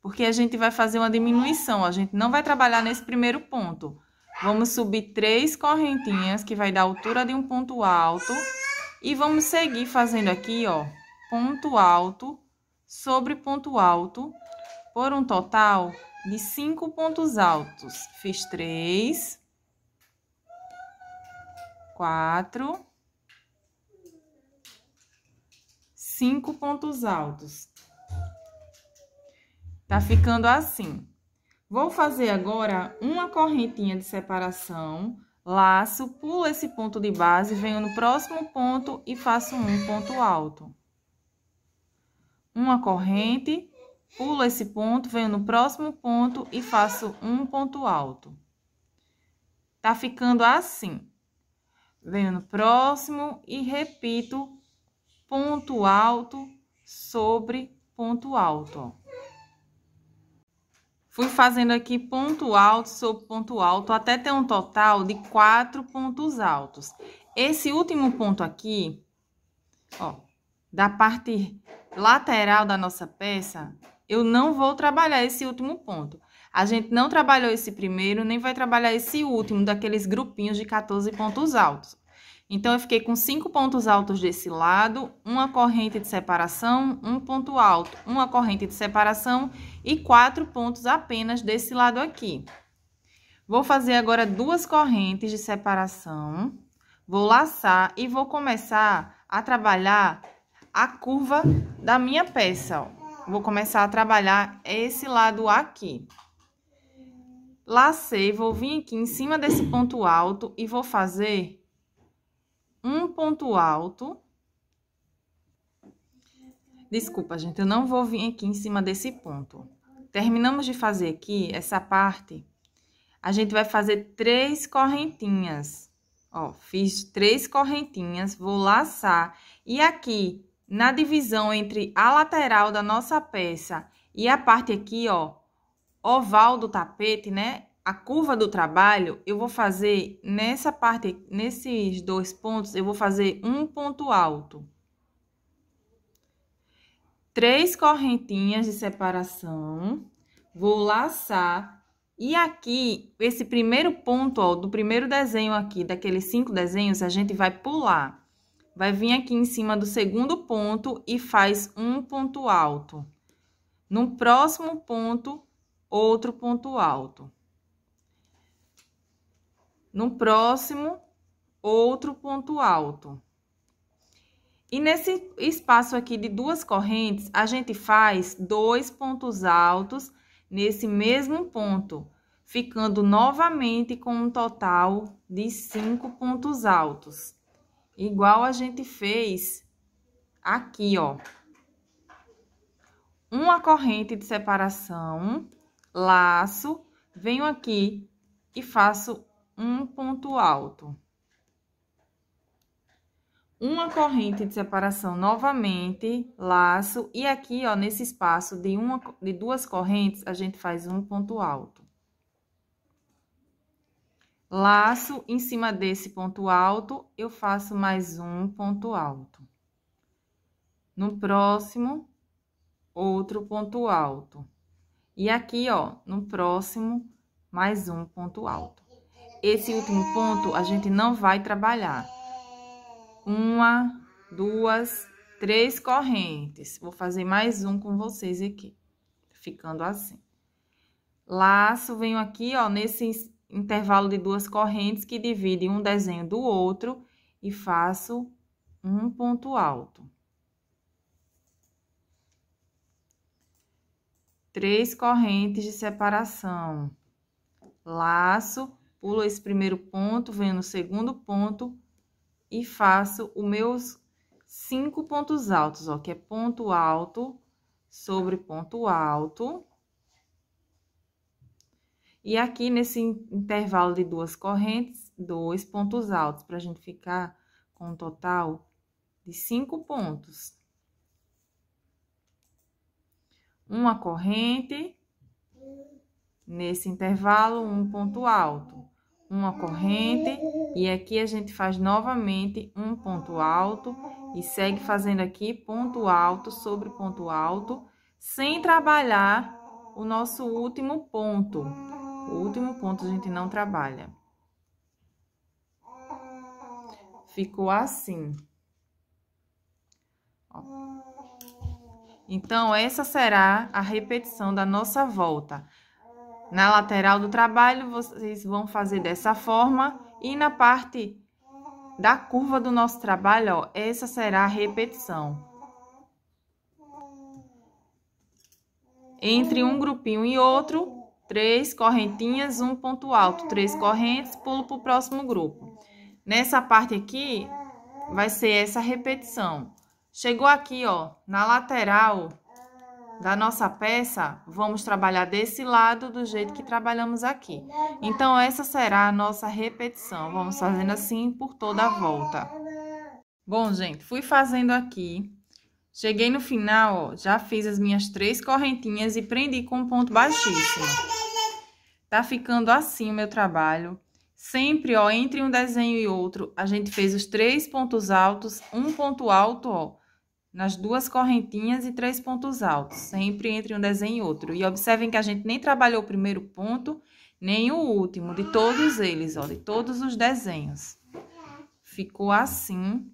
Speaker 1: Porque a gente vai fazer uma diminuição, a gente não vai trabalhar nesse primeiro ponto. Vamos subir três correntinhas, que vai dar a altura de um ponto alto. E vamos seguir fazendo aqui, ó, ponto alto sobre ponto alto, por um total de cinco pontos altos. Fiz três, quatro, cinco pontos altos. Tá ficando assim. Vou fazer agora uma correntinha de separação laço, pulo esse ponto de base, venho no próximo ponto e faço um ponto alto. Uma corrente, pulo esse ponto, venho no próximo ponto e faço um ponto alto. Tá ficando assim. Venho no próximo e repito ponto alto sobre ponto alto, ó. Fui fazendo aqui ponto alto sobre ponto alto até ter um total de quatro pontos altos. Esse último ponto aqui, ó, da parte lateral da nossa peça, eu não vou trabalhar esse último ponto. A gente não trabalhou esse primeiro, nem vai trabalhar esse último daqueles grupinhos de 14 pontos altos. Então, eu fiquei com cinco pontos altos desse lado, uma corrente de separação, um ponto alto, uma corrente de separação e quatro pontos apenas desse lado aqui. Vou fazer agora duas correntes de separação, vou laçar e vou começar a trabalhar a curva da minha peça, ó. Vou começar a trabalhar esse lado aqui. Lacei, vou vir aqui em cima desse ponto alto e vou fazer um ponto alto. Desculpa, gente, eu não vou vir aqui em cima desse ponto. Terminamos de fazer aqui essa parte. A gente vai fazer três correntinhas. Ó, fiz três correntinhas, vou laçar. E aqui, na divisão entre a lateral da nossa peça e a parte aqui, ó, oval do tapete, né? a curva do trabalho, eu vou fazer nessa parte, nesses dois pontos, eu vou fazer um ponto alto. Três correntinhas de separação, vou laçar, e aqui, esse primeiro ponto, ó, do primeiro desenho aqui, daqueles cinco desenhos, a gente vai pular. Vai vir aqui em cima do segundo ponto e faz um ponto alto. No próximo ponto, outro ponto alto. No próximo, outro ponto alto. E nesse espaço aqui de duas correntes, a gente faz dois pontos altos nesse mesmo ponto, ficando novamente com um total de cinco pontos altos. Igual a gente fez aqui, ó. Uma corrente de separação, laço, venho aqui e faço um ponto alto. Uma corrente de separação novamente, laço, e aqui, ó, nesse espaço de, uma, de duas correntes, a gente faz um ponto alto. Laço, em cima desse ponto alto, eu faço mais um ponto alto. No próximo, outro ponto alto. E aqui, ó, no próximo, mais um ponto alto. Esse último ponto a gente não vai trabalhar. Uma, duas, três correntes. Vou fazer mais um com vocês aqui, ficando assim. Laço, venho aqui, ó, nesse intervalo de duas correntes que divide um desenho do outro e faço um ponto alto. Três correntes de separação. Laço, Pulo esse primeiro ponto, venho no segundo ponto e faço os meus cinco pontos altos, ó, que é ponto alto sobre ponto alto. E aqui nesse intervalo de duas correntes, dois pontos altos, para a gente ficar com um total de cinco pontos. Uma corrente, nesse intervalo, um ponto alto uma corrente e aqui a gente faz novamente um ponto alto e segue fazendo aqui ponto alto sobre ponto alto sem trabalhar o nosso último ponto. O último ponto a gente não trabalha. Ficou assim. Ó. Então, essa será a repetição da nossa volta. Na lateral do trabalho, vocês vão fazer dessa forma. E na parte da curva do nosso trabalho, ó, essa será a repetição. Entre um grupinho e outro, três correntinhas, um ponto alto, três correntes, pulo para o próximo grupo. Nessa parte aqui, vai ser essa repetição. Chegou aqui, ó, na lateral da nossa peça, vamos trabalhar desse lado do jeito que trabalhamos aqui. Então, essa será a nossa repetição. Vamos fazendo assim por toda a volta. Bom, gente, fui fazendo aqui. Cheguei no final, ó, já fiz as minhas três correntinhas e prendi com um ponto baixíssimo. Tá ficando assim o meu trabalho. Sempre, ó, entre um desenho e outro, a gente fez os três pontos altos, um ponto alto, ó nas duas correntinhas e três pontos altos, sempre entre um desenho e outro. E observem que a gente nem trabalhou o primeiro ponto, nem o último, de todos eles, ó, de todos os desenhos. Ficou assim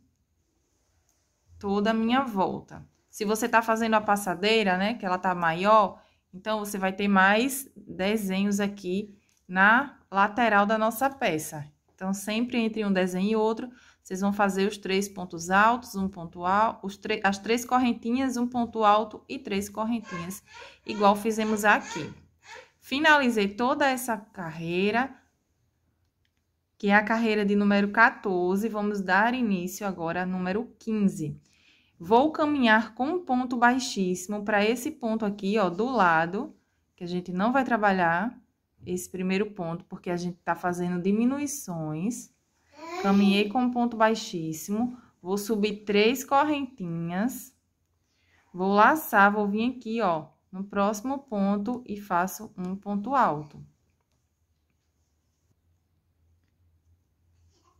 Speaker 1: toda a minha volta. Se você tá fazendo a passadeira, né, que ela tá maior, então você vai ter mais desenhos aqui na lateral da nossa peça. Então, sempre entre um desenho e outro, vocês vão fazer os três pontos altos, um ponto alto, as três correntinhas, um ponto alto e três correntinhas, igual fizemos aqui. Finalizei toda essa carreira, que é a carreira de número 14, vamos dar início agora número 15. Vou caminhar com um ponto baixíssimo para esse ponto aqui, ó, do lado, que a gente não vai trabalhar esse primeiro ponto, porque a gente tá fazendo diminuições Caminhei com ponto baixíssimo. Vou subir três correntinhas. Vou laçar, vou vir aqui, ó, no próximo ponto e faço um ponto alto.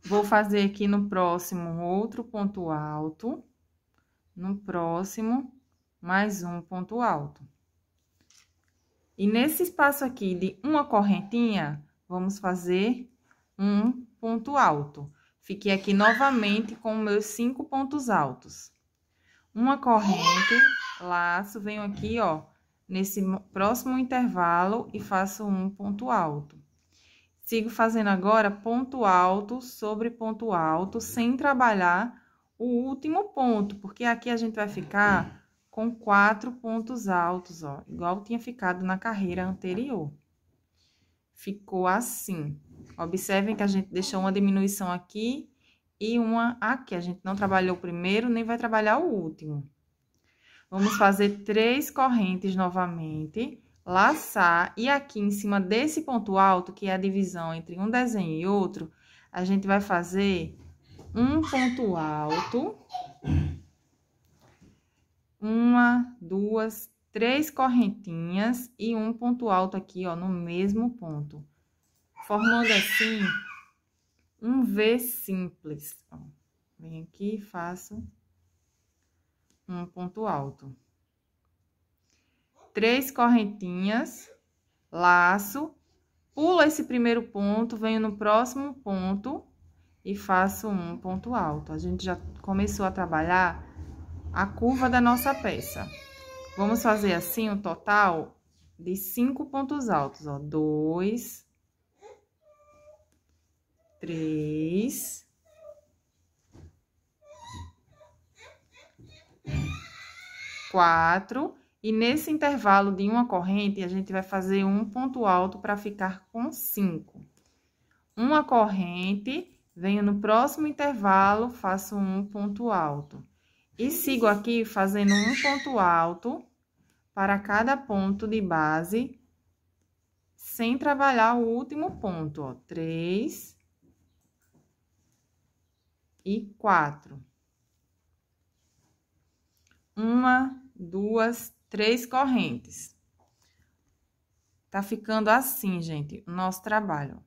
Speaker 1: Vou fazer aqui no próximo outro ponto alto. No próximo, mais um ponto alto. E nesse espaço aqui de uma correntinha, vamos fazer um ponto alto. Fiquei aqui novamente com meus cinco pontos altos. Uma corrente, laço, venho aqui, ó, nesse próximo intervalo e faço um ponto alto. Sigo fazendo agora ponto alto sobre ponto alto, sem trabalhar o último ponto, porque aqui a gente vai ficar com quatro pontos altos, ó, igual tinha ficado na carreira anterior. Ficou assim. Observem que a gente deixou uma diminuição aqui e uma aqui. A gente não trabalhou o primeiro, nem vai trabalhar o último. Vamos fazer três correntes novamente, laçar, e aqui em cima desse ponto alto, que é a divisão entre um desenho e outro, a gente vai fazer um ponto alto, uma, duas, três correntinhas e um ponto alto aqui, ó, no mesmo ponto formando assim um V simples. Ó, venho aqui e faço um ponto alto. Três correntinhas, laço, pulo esse primeiro ponto, venho no próximo ponto e faço um ponto alto. A gente já começou a trabalhar a curva da nossa peça. Vamos fazer assim um total de cinco pontos altos, ó. Dois, três. Quatro. E nesse intervalo de uma corrente, a gente vai fazer um ponto alto para ficar com cinco. Uma corrente, venho no próximo intervalo, faço um ponto alto. E sigo aqui fazendo um ponto alto para cada ponto de base, sem trabalhar o último ponto, ó. Três e quatro. Uma, duas, três correntes. Tá ficando assim, gente, o nosso trabalho.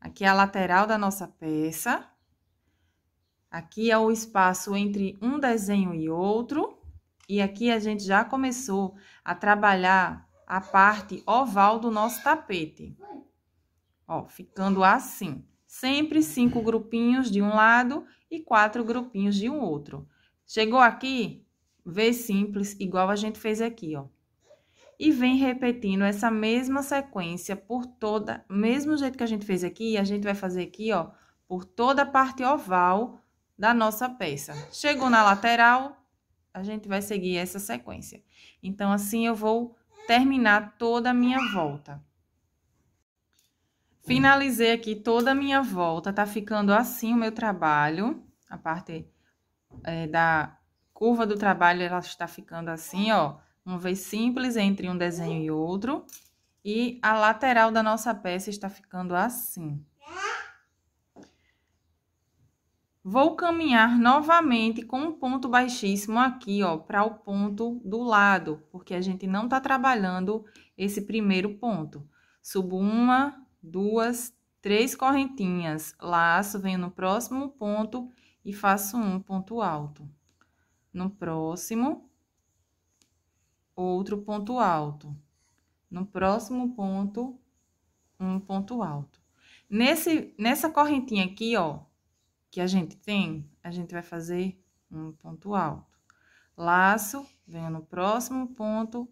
Speaker 1: Aqui é a lateral da nossa peça. Aqui é o espaço entre um desenho e outro. E aqui a gente já começou a trabalhar a parte oval do nosso tapete. Ó, ficando assim. Sempre cinco grupinhos de um lado e quatro grupinhos de um outro. Chegou aqui, vê simples, igual a gente fez aqui, ó. E vem repetindo essa mesma sequência por toda, mesmo jeito que a gente fez aqui, a gente vai fazer aqui, ó, por toda a parte oval da nossa peça. Chegou na lateral, a gente vai seguir essa sequência. Então, assim eu vou terminar toda a minha volta. Finalizei aqui toda a minha volta, tá ficando assim o meu trabalho, a parte é, da curva do trabalho, ela está ficando assim, ó, uma vez simples entre um desenho e outro, e a lateral da nossa peça está ficando assim. Vou caminhar novamente com um ponto baixíssimo aqui, ó, para o ponto do lado, porque a gente não tá trabalhando esse primeiro ponto. Subo uma, duas, três correntinhas, laço, venho no próximo ponto e faço um ponto alto. No próximo, outro ponto alto. No próximo ponto, um ponto alto. Nesse, nessa correntinha aqui, ó, que a gente tem, a gente vai fazer um ponto alto. Laço, venho no próximo ponto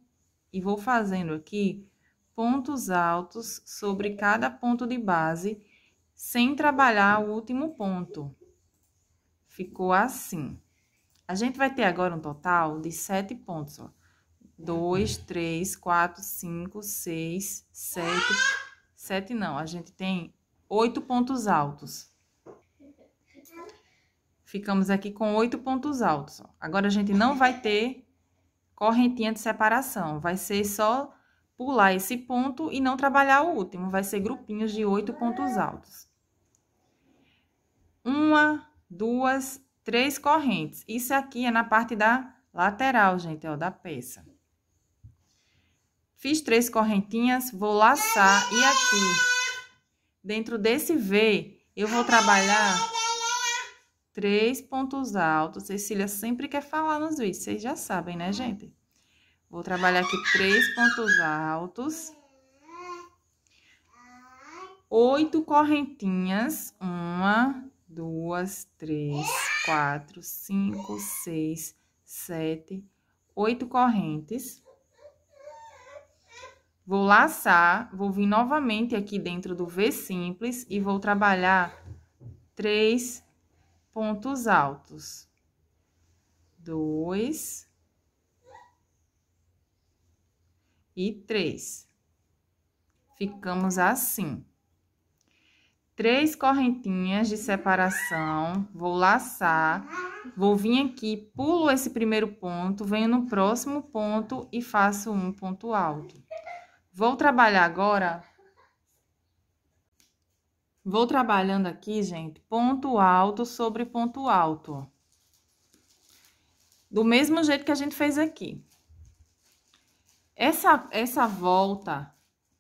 Speaker 1: e vou fazendo aqui pontos altos sobre cada ponto de base, sem trabalhar o último ponto. Ficou assim. A gente vai ter agora um total de sete pontos, ó. três quatro cinco seis sete sete não, a gente tem oito pontos altos. Ficamos aqui com oito pontos altos. Ó. Agora, a gente não vai ter correntinha de separação. Vai ser só pular esse ponto e não trabalhar o último, vai ser grupinhos de oito pontos altos. Uma, duas, três correntes. Isso aqui é na parte da lateral, gente, ó, da peça. Fiz três correntinhas, vou laçar e aqui, dentro desse V, eu vou trabalhar três pontos altos. Cecília sempre quer falar nos vídeos, vocês já sabem, né, gente? Vou trabalhar aqui três pontos altos. Oito correntinhas. Uma, duas, três, quatro, cinco, seis, sete, oito correntes. Vou laçar, vou vir novamente aqui dentro do V simples e vou trabalhar três pontos altos. Dois, e 3. Ficamos assim. Três correntinhas de separação, vou laçar, vou vir aqui, pulo esse primeiro ponto, venho no próximo ponto e faço um ponto alto. Vou trabalhar agora... Vou trabalhando aqui, gente, ponto alto sobre ponto alto. Do mesmo jeito que a gente fez aqui. Essa, essa volta,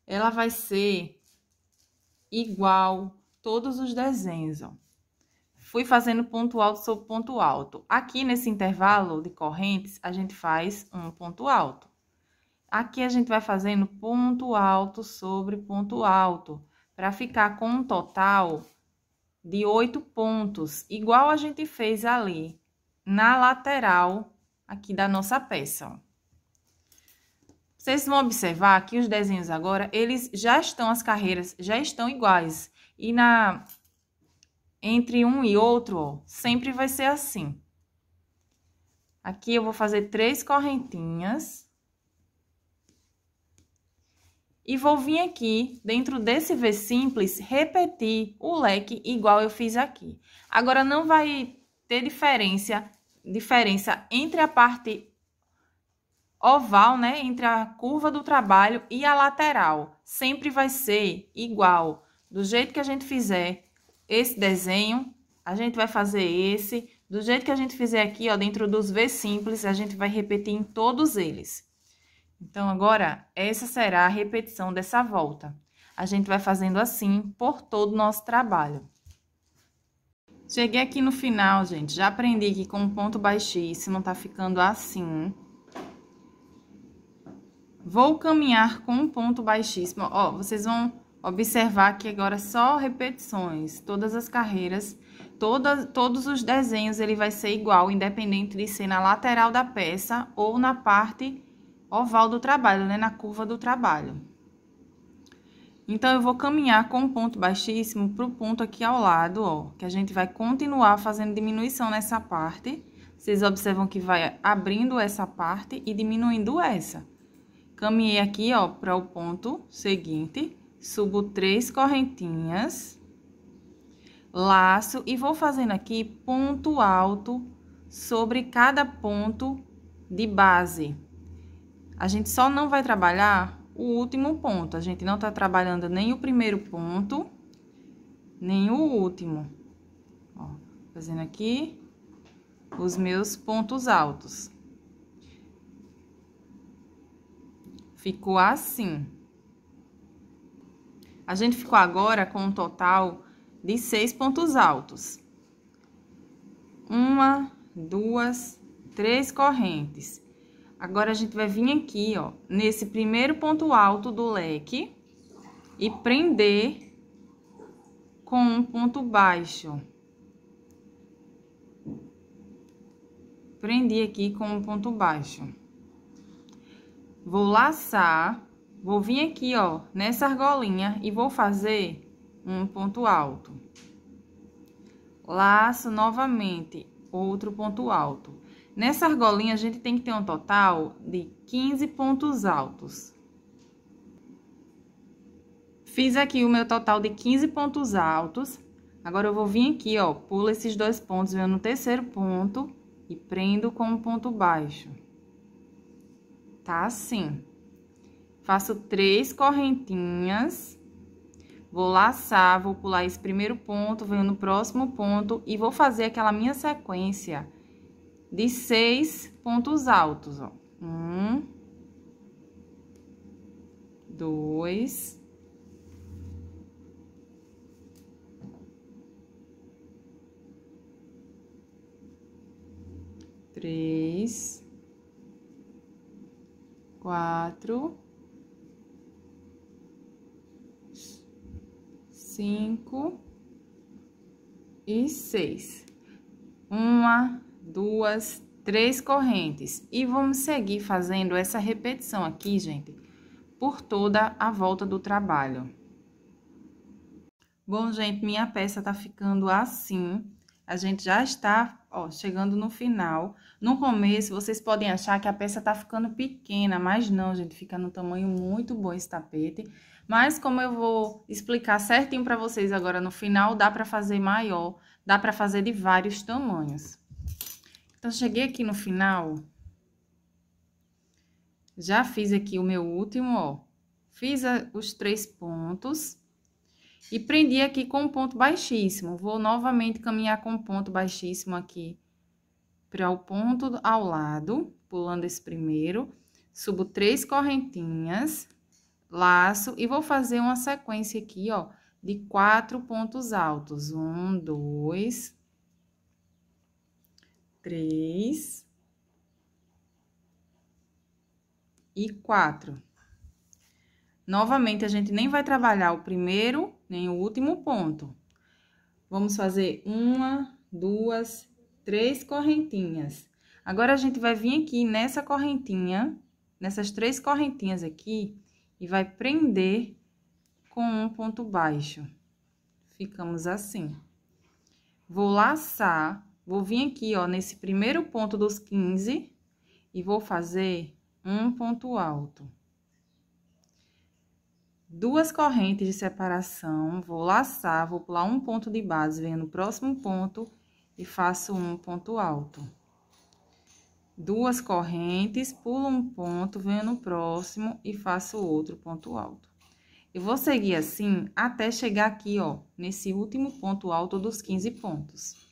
Speaker 1: ela vai ser igual todos os desenhos, ó. Fui fazendo ponto alto sobre ponto alto. Aqui nesse intervalo de correntes, a gente faz um ponto alto. Aqui a gente vai fazendo ponto alto sobre ponto alto, para ficar com um total de oito pontos, igual a gente fez ali na lateral aqui da nossa peça, ó. Vocês vão observar que os desenhos agora, eles já estão, as carreiras já estão iguais. E na entre um e outro, ó, sempre vai ser assim. Aqui eu vou fazer três correntinhas. E vou vir aqui, dentro desse V simples, repetir o leque igual eu fiz aqui. Agora, não vai ter diferença, diferença entre a parte oval, né, entre a curva do trabalho e a lateral. Sempre vai ser igual. Do jeito que a gente fizer esse desenho, a gente vai fazer esse. Do jeito que a gente fizer aqui, ó, dentro dos V simples, a gente vai repetir em todos eles. Então, agora, essa será a repetição dessa volta. A gente vai fazendo assim por todo o nosso trabalho. Cheguei aqui no final, gente. Já aprendi que com um ponto baixíssimo tá ficando assim. Vou caminhar com um ponto baixíssimo. Ó, vocês vão observar que agora só repetições, todas as carreiras, toda, todos os desenhos, ele vai ser igual, independente de ser na lateral da peça ou na parte oval do trabalho, né? Na curva do trabalho. Então, eu vou caminhar com um ponto baixíssimo para o ponto aqui ao lado, ó, que a gente vai continuar fazendo diminuição nessa parte. Vocês observam que vai abrindo essa parte e diminuindo essa. Caminhei aqui, ó, para o ponto seguinte, subo três correntinhas, laço e vou fazendo aqui ponto alto sobre cada ponto de base. A gente só não vai trabalhar o último ponto, a gente não tá trabalhando nem o primeiro ponto, nem o último. Ó, fazendo aqui os meus pontos altos. Ficou assim. A gente ficou agora com um total de seis pontos altos. Uma, duas, três correntes. Agora, a gente vai vir aqui, ó, nesse primeiro ponto alto do leque e prender com um ponto baixo. Prendi aqui com um ponto baixo vou laçar, vou vir aqui, ó, nessa argolinha e vou fazer um ponto alto. Laço novamente outro ponto alto. Nessa argolinha, a gente tem que ter um total de 15 pontos altos. Fiz aqui o meu total de 15 pontos altos. Agora, eu vou vir aqui, ó, pulo esses dois pontos, venho no terceiro ponto e prendo com um ponto baixo tá assim. Faço três correntinhas, vou laçar, vou pular esse primeiro ponto, venho no próximo ponto e vou fazer aquela minha sequência de seis pontos altos, ó. Um, dois, três, quatro, cinco e seis. Uma, duas, três correntes. E vamos seguir fazendo essa repetição aqui, gente, por toda a volta do trabalho. Bom, gente, minha peça tá ficando assim. A gente já está ó, chegando no final. No começo, vocês podem achar que a peça tá ficando pequena, mas não, gente, fica no tamanho muito bom esse tapete. Mas como eu vou explicar certinho para vocês agora no final, dá para fazer maior, dá para fazer de vários tamanhos. Então, cheguei aqui no final. Já fiz aqui o meu último, ó. Fiz a, os três pontos e prendi aqui com um ponto baixíssimo. Vou novamente caminhar com um ponto baixíssimo aqui para o ponto ao lado, pulando esse primeiro. Subo três correntinhas, laço e vou fazer uma sequência aqui, ó, de quatro pontos altos. Um, dois, três e quatro. Novamente, a gente nem vai trabalhar o primeiro nem o último ponto. Vamos fazer uma, duas, três correntinhas. Agora, a gente vai vir aqui nessa correntinha, nessas três correntinhas aqui, e vai prender com um ponto baixo. Ficamos assim. Vou laçar, vou vir aqui, ó, nesse primeiro ponto dos 15, e vou fazer um ponto alto duas correntes de separação, vou laçar, vou pular um ponto de base, venho no próximo ponto e faço um ponto alto. Duas correntes, pulo um ponto, venho no próximo e faço outro ponto alto. Eu vou seguir assim até chegar aqui, ó, nesse último ponto alto dos 15 pontos.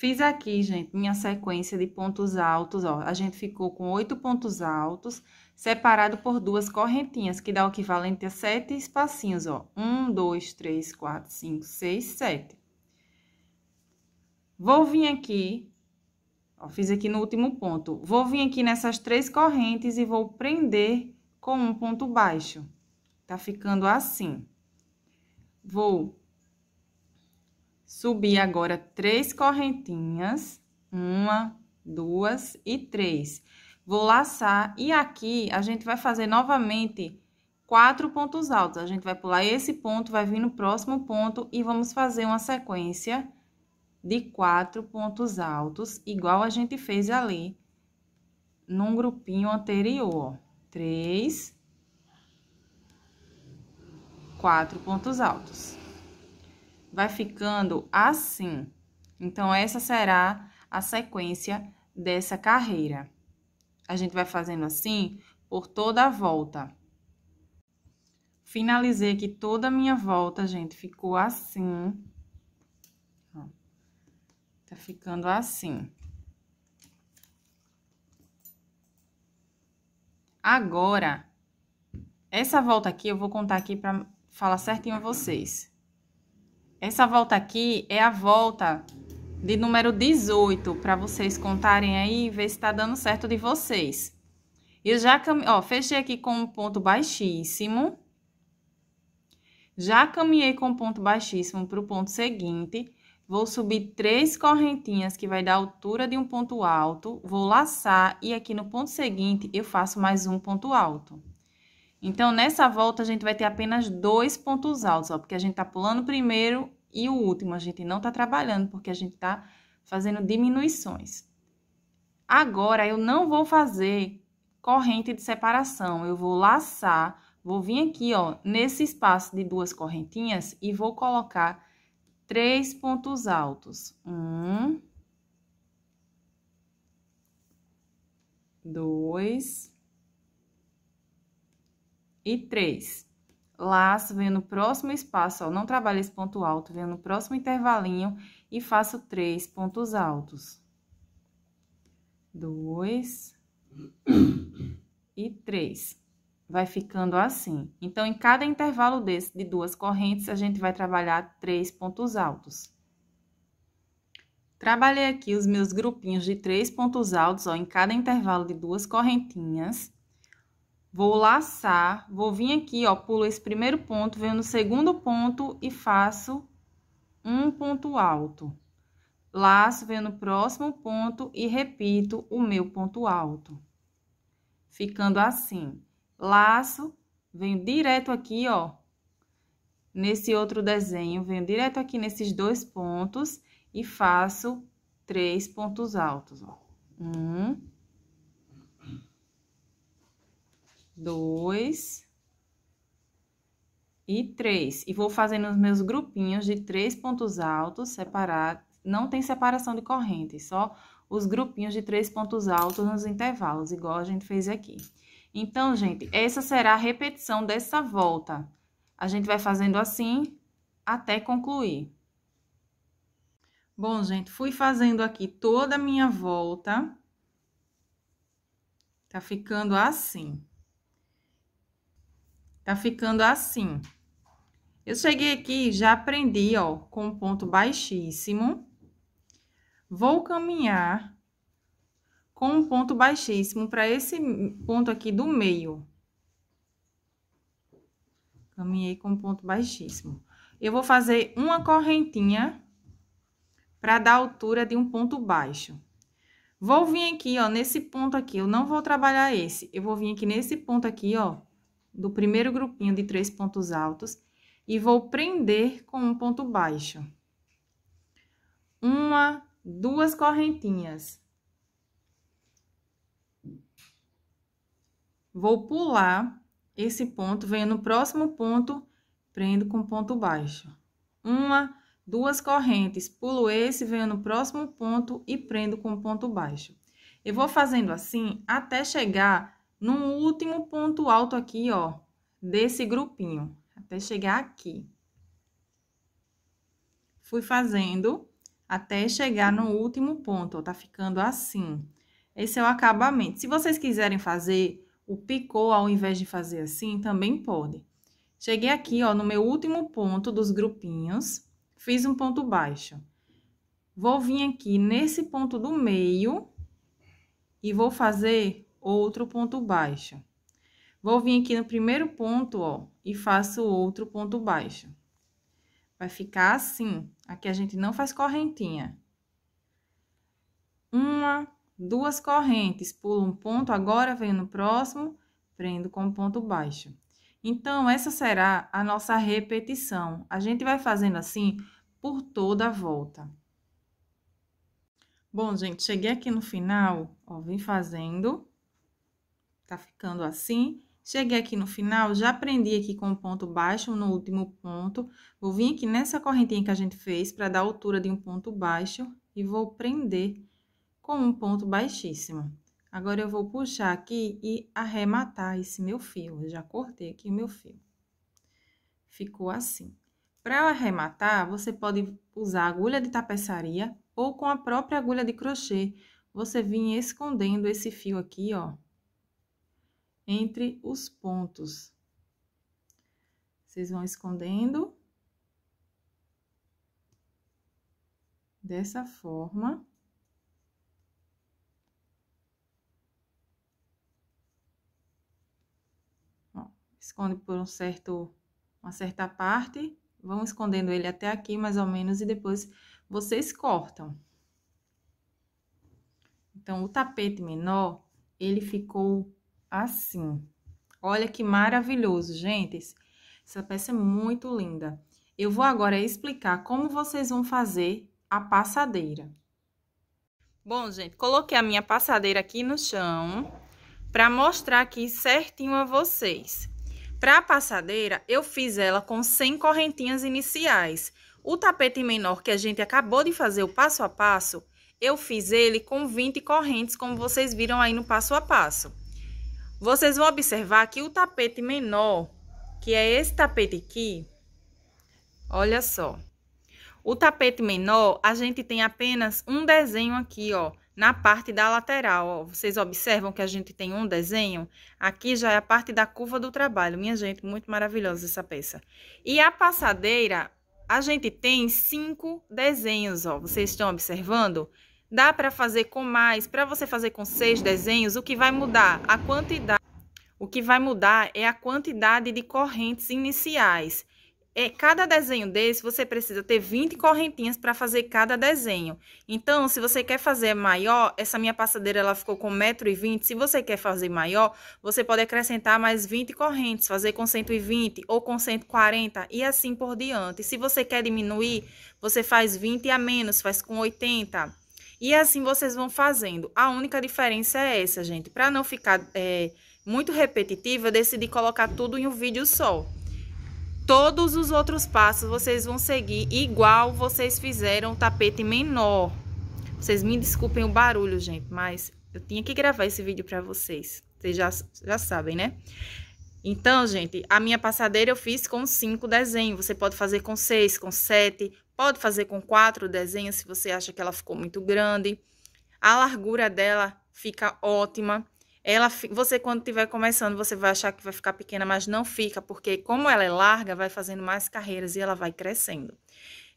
Speaker 1: Fiz aqui, gente, minha sequência de pontos altos, ó. A gente ficou com oito pontos altos, separado por duas correntinhas, que dá o equivalente a sete espacinhos, ó. Um, dois, três, quatro, cinco, seis, sete. Vou vir aqui, ó, fiz aqui no último ponto. Vou vir aqui nessas três correntes e vou prender com um ponto baixo. Tá ficando assim. Vou Subir agora três correntinhas, uma, duas e três. Vou laçar e aqui a gente vai fazer novamente quatro pontos altos. A gente vai pular esse ponto, vai vir no próximo ponto e vamos fazer uma sequência de quatro pontos altos, igual a gente fez ali num grupinho anterior. Três, quatro pontos altos vai ficando assim. Então, essa será a sequência dessa carreira. A gente vai fazendo assim por toda a volta. Finalizei que toda a minha volta, gente, ficou assim. Ó, tá ficando assim. Agora, essa volta aqui eu vou contar aqui para falar certinho a vocês. Essa volta aqui é a volta de número 18, para vocês contarem aí e ver se tá dando certo de vocês. Eu já, cam... ó, fechei aqui com um ponto baixíssimo. Já caminhei com um ponto baixíssimo para o ponto seguinte. Vou subir três correntinhas, que vai dar a altura de um ponto alto. Vou laçar e aqui no ponto seguinte eu faço mais um ponto alto. Então, nessa volta, a gente vai ter apenas dois pontos altos, ó, porque a gente tá pulando o primeiro e o último. A gente não tá trabalhando, porque a gente tá fazendo diminuições. Agora, eu não vou fazer corrente de separação. Eu vou laçar, vou vir aqui, ó, nesse espaço de duas correntinhas e vou colocar três pontos altos. Um... Dois e 3. Laço, venho no próximo espaço, ó, não trabalho esse ponto alto, venho no próximo intervalinho e faço três pontos altos. Dois e três. Vai ficando assim. Então, em cada intervalo desse, de duas correntes, a gente vai trabalhar três pontos altos. Trabalhei aqui os meus grupinhos de três pontos altos, ó, em cada intervalo de duas correntinhas Vou laçar, vou vir aqui, ó, pulo esse primeiro ponto, venho no segundo ponto e faço um ponto alto. Laço, venho no próximo ponto e repito o meu ponto alto. Ficando assim. Laço, venho direto aqui, ó, nesse outro desenho, venho direto aqui nesses dois pontos e faço três pontos altos, ó. Um, dois e três. E vou fazendo os meus grupinhos de três pontos altos separados. Não tem separação de corrente, só os grupinhos de três pontos altos nos intervalos, igual a gente fez aqui. Então, gente, essa será a repetição dessa volta. A gente vai fazendo assim até concluir. Bom, gente, fui fazendo aqui toda a minha volta. Tá ficando assim. Tá ficando assim. Eu cheguei aqui, já aprendi, ó, com um ponto baixíssimo. Vou caminhar com um ponto baixíssimo para esse ponto aqui do meio. Caminhei com um ponto baixíssimo. Eu vou fazer uma correntinha para dar altura de um ponto baixo. Vou vir aqui, ó, nesse ponto aqui, eu não vou trabalhar esse. Eu vou vir aqui nesse ponto aqui, ó, do primeiro grupinho de três pontos altos e vou prender com um ponto baixo. Uma, duas correntinhas. Vou pular esse ponto, venho no próximo ponto, prendo com ponto baixo. Uma, duas correntes, pulo esse, venho no próximo ponto e prendo com ponto baixo. Eu vou fazendo assim até chegar no último ponto alto aqui, ó, desse grupinho, até chegar aqui. Fui fazendo até chegar no último ponto, ó, tá ficando assim. Esse é o acabamento. Se vocês quiserem fazer o picô ao invés de fazer assim, também pode. Cheguei aqui, ó, no meu último ponto dos grupinhos, fiz um ponto baixo. Vou vir aqui nesse ponto do meio e vou fazer outro ponto baixo. Vou vir aqui no primeiro ponto, ó, e faço outro ponto baixo. Vai ficar assim. Aqui a gente não faz correntinha. Uma, duas correntes, pulo um ponto, agora venho no próximo, prendo com ponto baixo. Então, essa será a nossa repetição. A gente vai fazendo assim por toda a volta. Bom, gente, cheguei aqui no final, ó, vim fazendo Tá ficando assim. Cheguei aqui no final, já prendi aqui com o um ponto baixo no último ponto. Vou vir aqui nessa correntinha que a gente fez para dar a altura de um ponto baixo e vou prender com um ponto baixíssimo. Agora, eu vou puxar aqui e arrematar esse meu fio. Eu já cortei aqui o meu fio. Ficou assim. Para arrematar, você pode usar agulha de tapeçaria ou com a própria agulha de crochê. Você vinha escondendo esse fio aqui, ó, entre os pontos. Vocês vão escondendo dessa forma. Ó, esconde por um certo, uma certa parte, vão escondendo ele até aqui, mais ou menos, e depois vocês cortam. Então, o tapete menor, ele ficou assim. Olha que maravilhoso, gente. Essa peça é muito linda. Eu vou agora explicar como vocês vão fazer a passadeira. Bom, gente, coloquei a minha passadeira aqui no chão para mostrar aqui certinho a vocês. Para a passadeira, eu fiz ela com 100 correntinhas iniciais. O tapete menor que a gente acabou de fazer o passo a passo, eu fiz ele com 20 correntes, como vocês viram aí no passo a passo. Vocês vão observar que o tapete menor, que é esse tapete aqui, olha só. O tapete menor, a gente tem apenas um desenho aqui, ó, na parte da lateral, ó. Vocês observam que a gente tem um desenho? Aqui já é a parte da curva do trabalho. Minha gente, muito maravilhosa essa peça. E a passadeira, a gente tem cinco desenhos, ó. Vocês estão observando? Dá para fazer com mais, para você fazer com seis desenhos, o que vai mudar? A quantidade. O que vai mudar é a quantidade de correntes iniciais. É, cada desenho desse, você precisa ter 20 correntinhas para fazer cada desenho. Então, se você quer fazer maior, essa minha passadeira ela ficou com 1,20m. Se você quer fazer maior, você pode acrescentar mais 20 correntes, fazer com 120 ou com 140 e assim por diante. Se você quer diminuir, você faz 20 a menos, faz com 80 e assim vocês vão fazendo. A única diferença é essa, gente. Para não ficar é, muito repetitiva, eu decidi colocar tudo em um vídeo só. Todos os outros passos vocês vão seguir igual vocês fizeram o tapete menor. Vocês me desculpem o barulho, gente, mas eu tinha que gravar esse vídeo para vocês. Vocês já, já sabem, né? Então, gente, a minha passadeira eu fiz com cinco desenhos. Você pode fazer com seis, com sete, Pode fazer com quatro desenhos se você acha que ela ficou muito grande. A largura dela fica ótima. Ela, você quando estiver começando, você vai achar que vai ficar pequena, mas não fica, porque como ela é larga, vai fazendo mais carreiras e ela vai crescendo.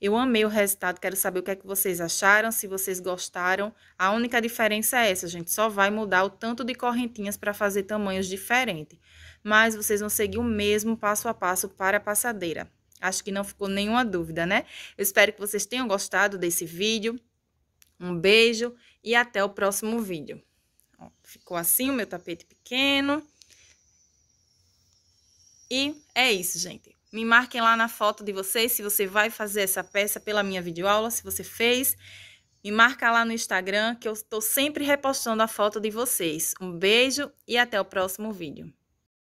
Speaker 1: Eu amei o resultado, quero saber o que é que vocês acharam, se vocês gostaram. A única diferença é essa, gente, só vai mudar o tanto de correntinhas para fazer tamanhos diferentes. Mas vocês vão seguir o mesmo passo a passo para a passadeira. Acho que não ficou nenhuma dúvida, né? Eu espero que vocês tenham gostado desse vídeo. Um beijo e até o próximo vídeo. Ó, ficou assim o meu tapete pequeno. E é isso, gente. Me marquem lá na foto de vocês se você vai fazer essa peça pela minha videoaula, se você fez. Me marca lá no Instagram que eu estou sempre repostando a foto de vocês. Um beijo e até o próximo vídeo.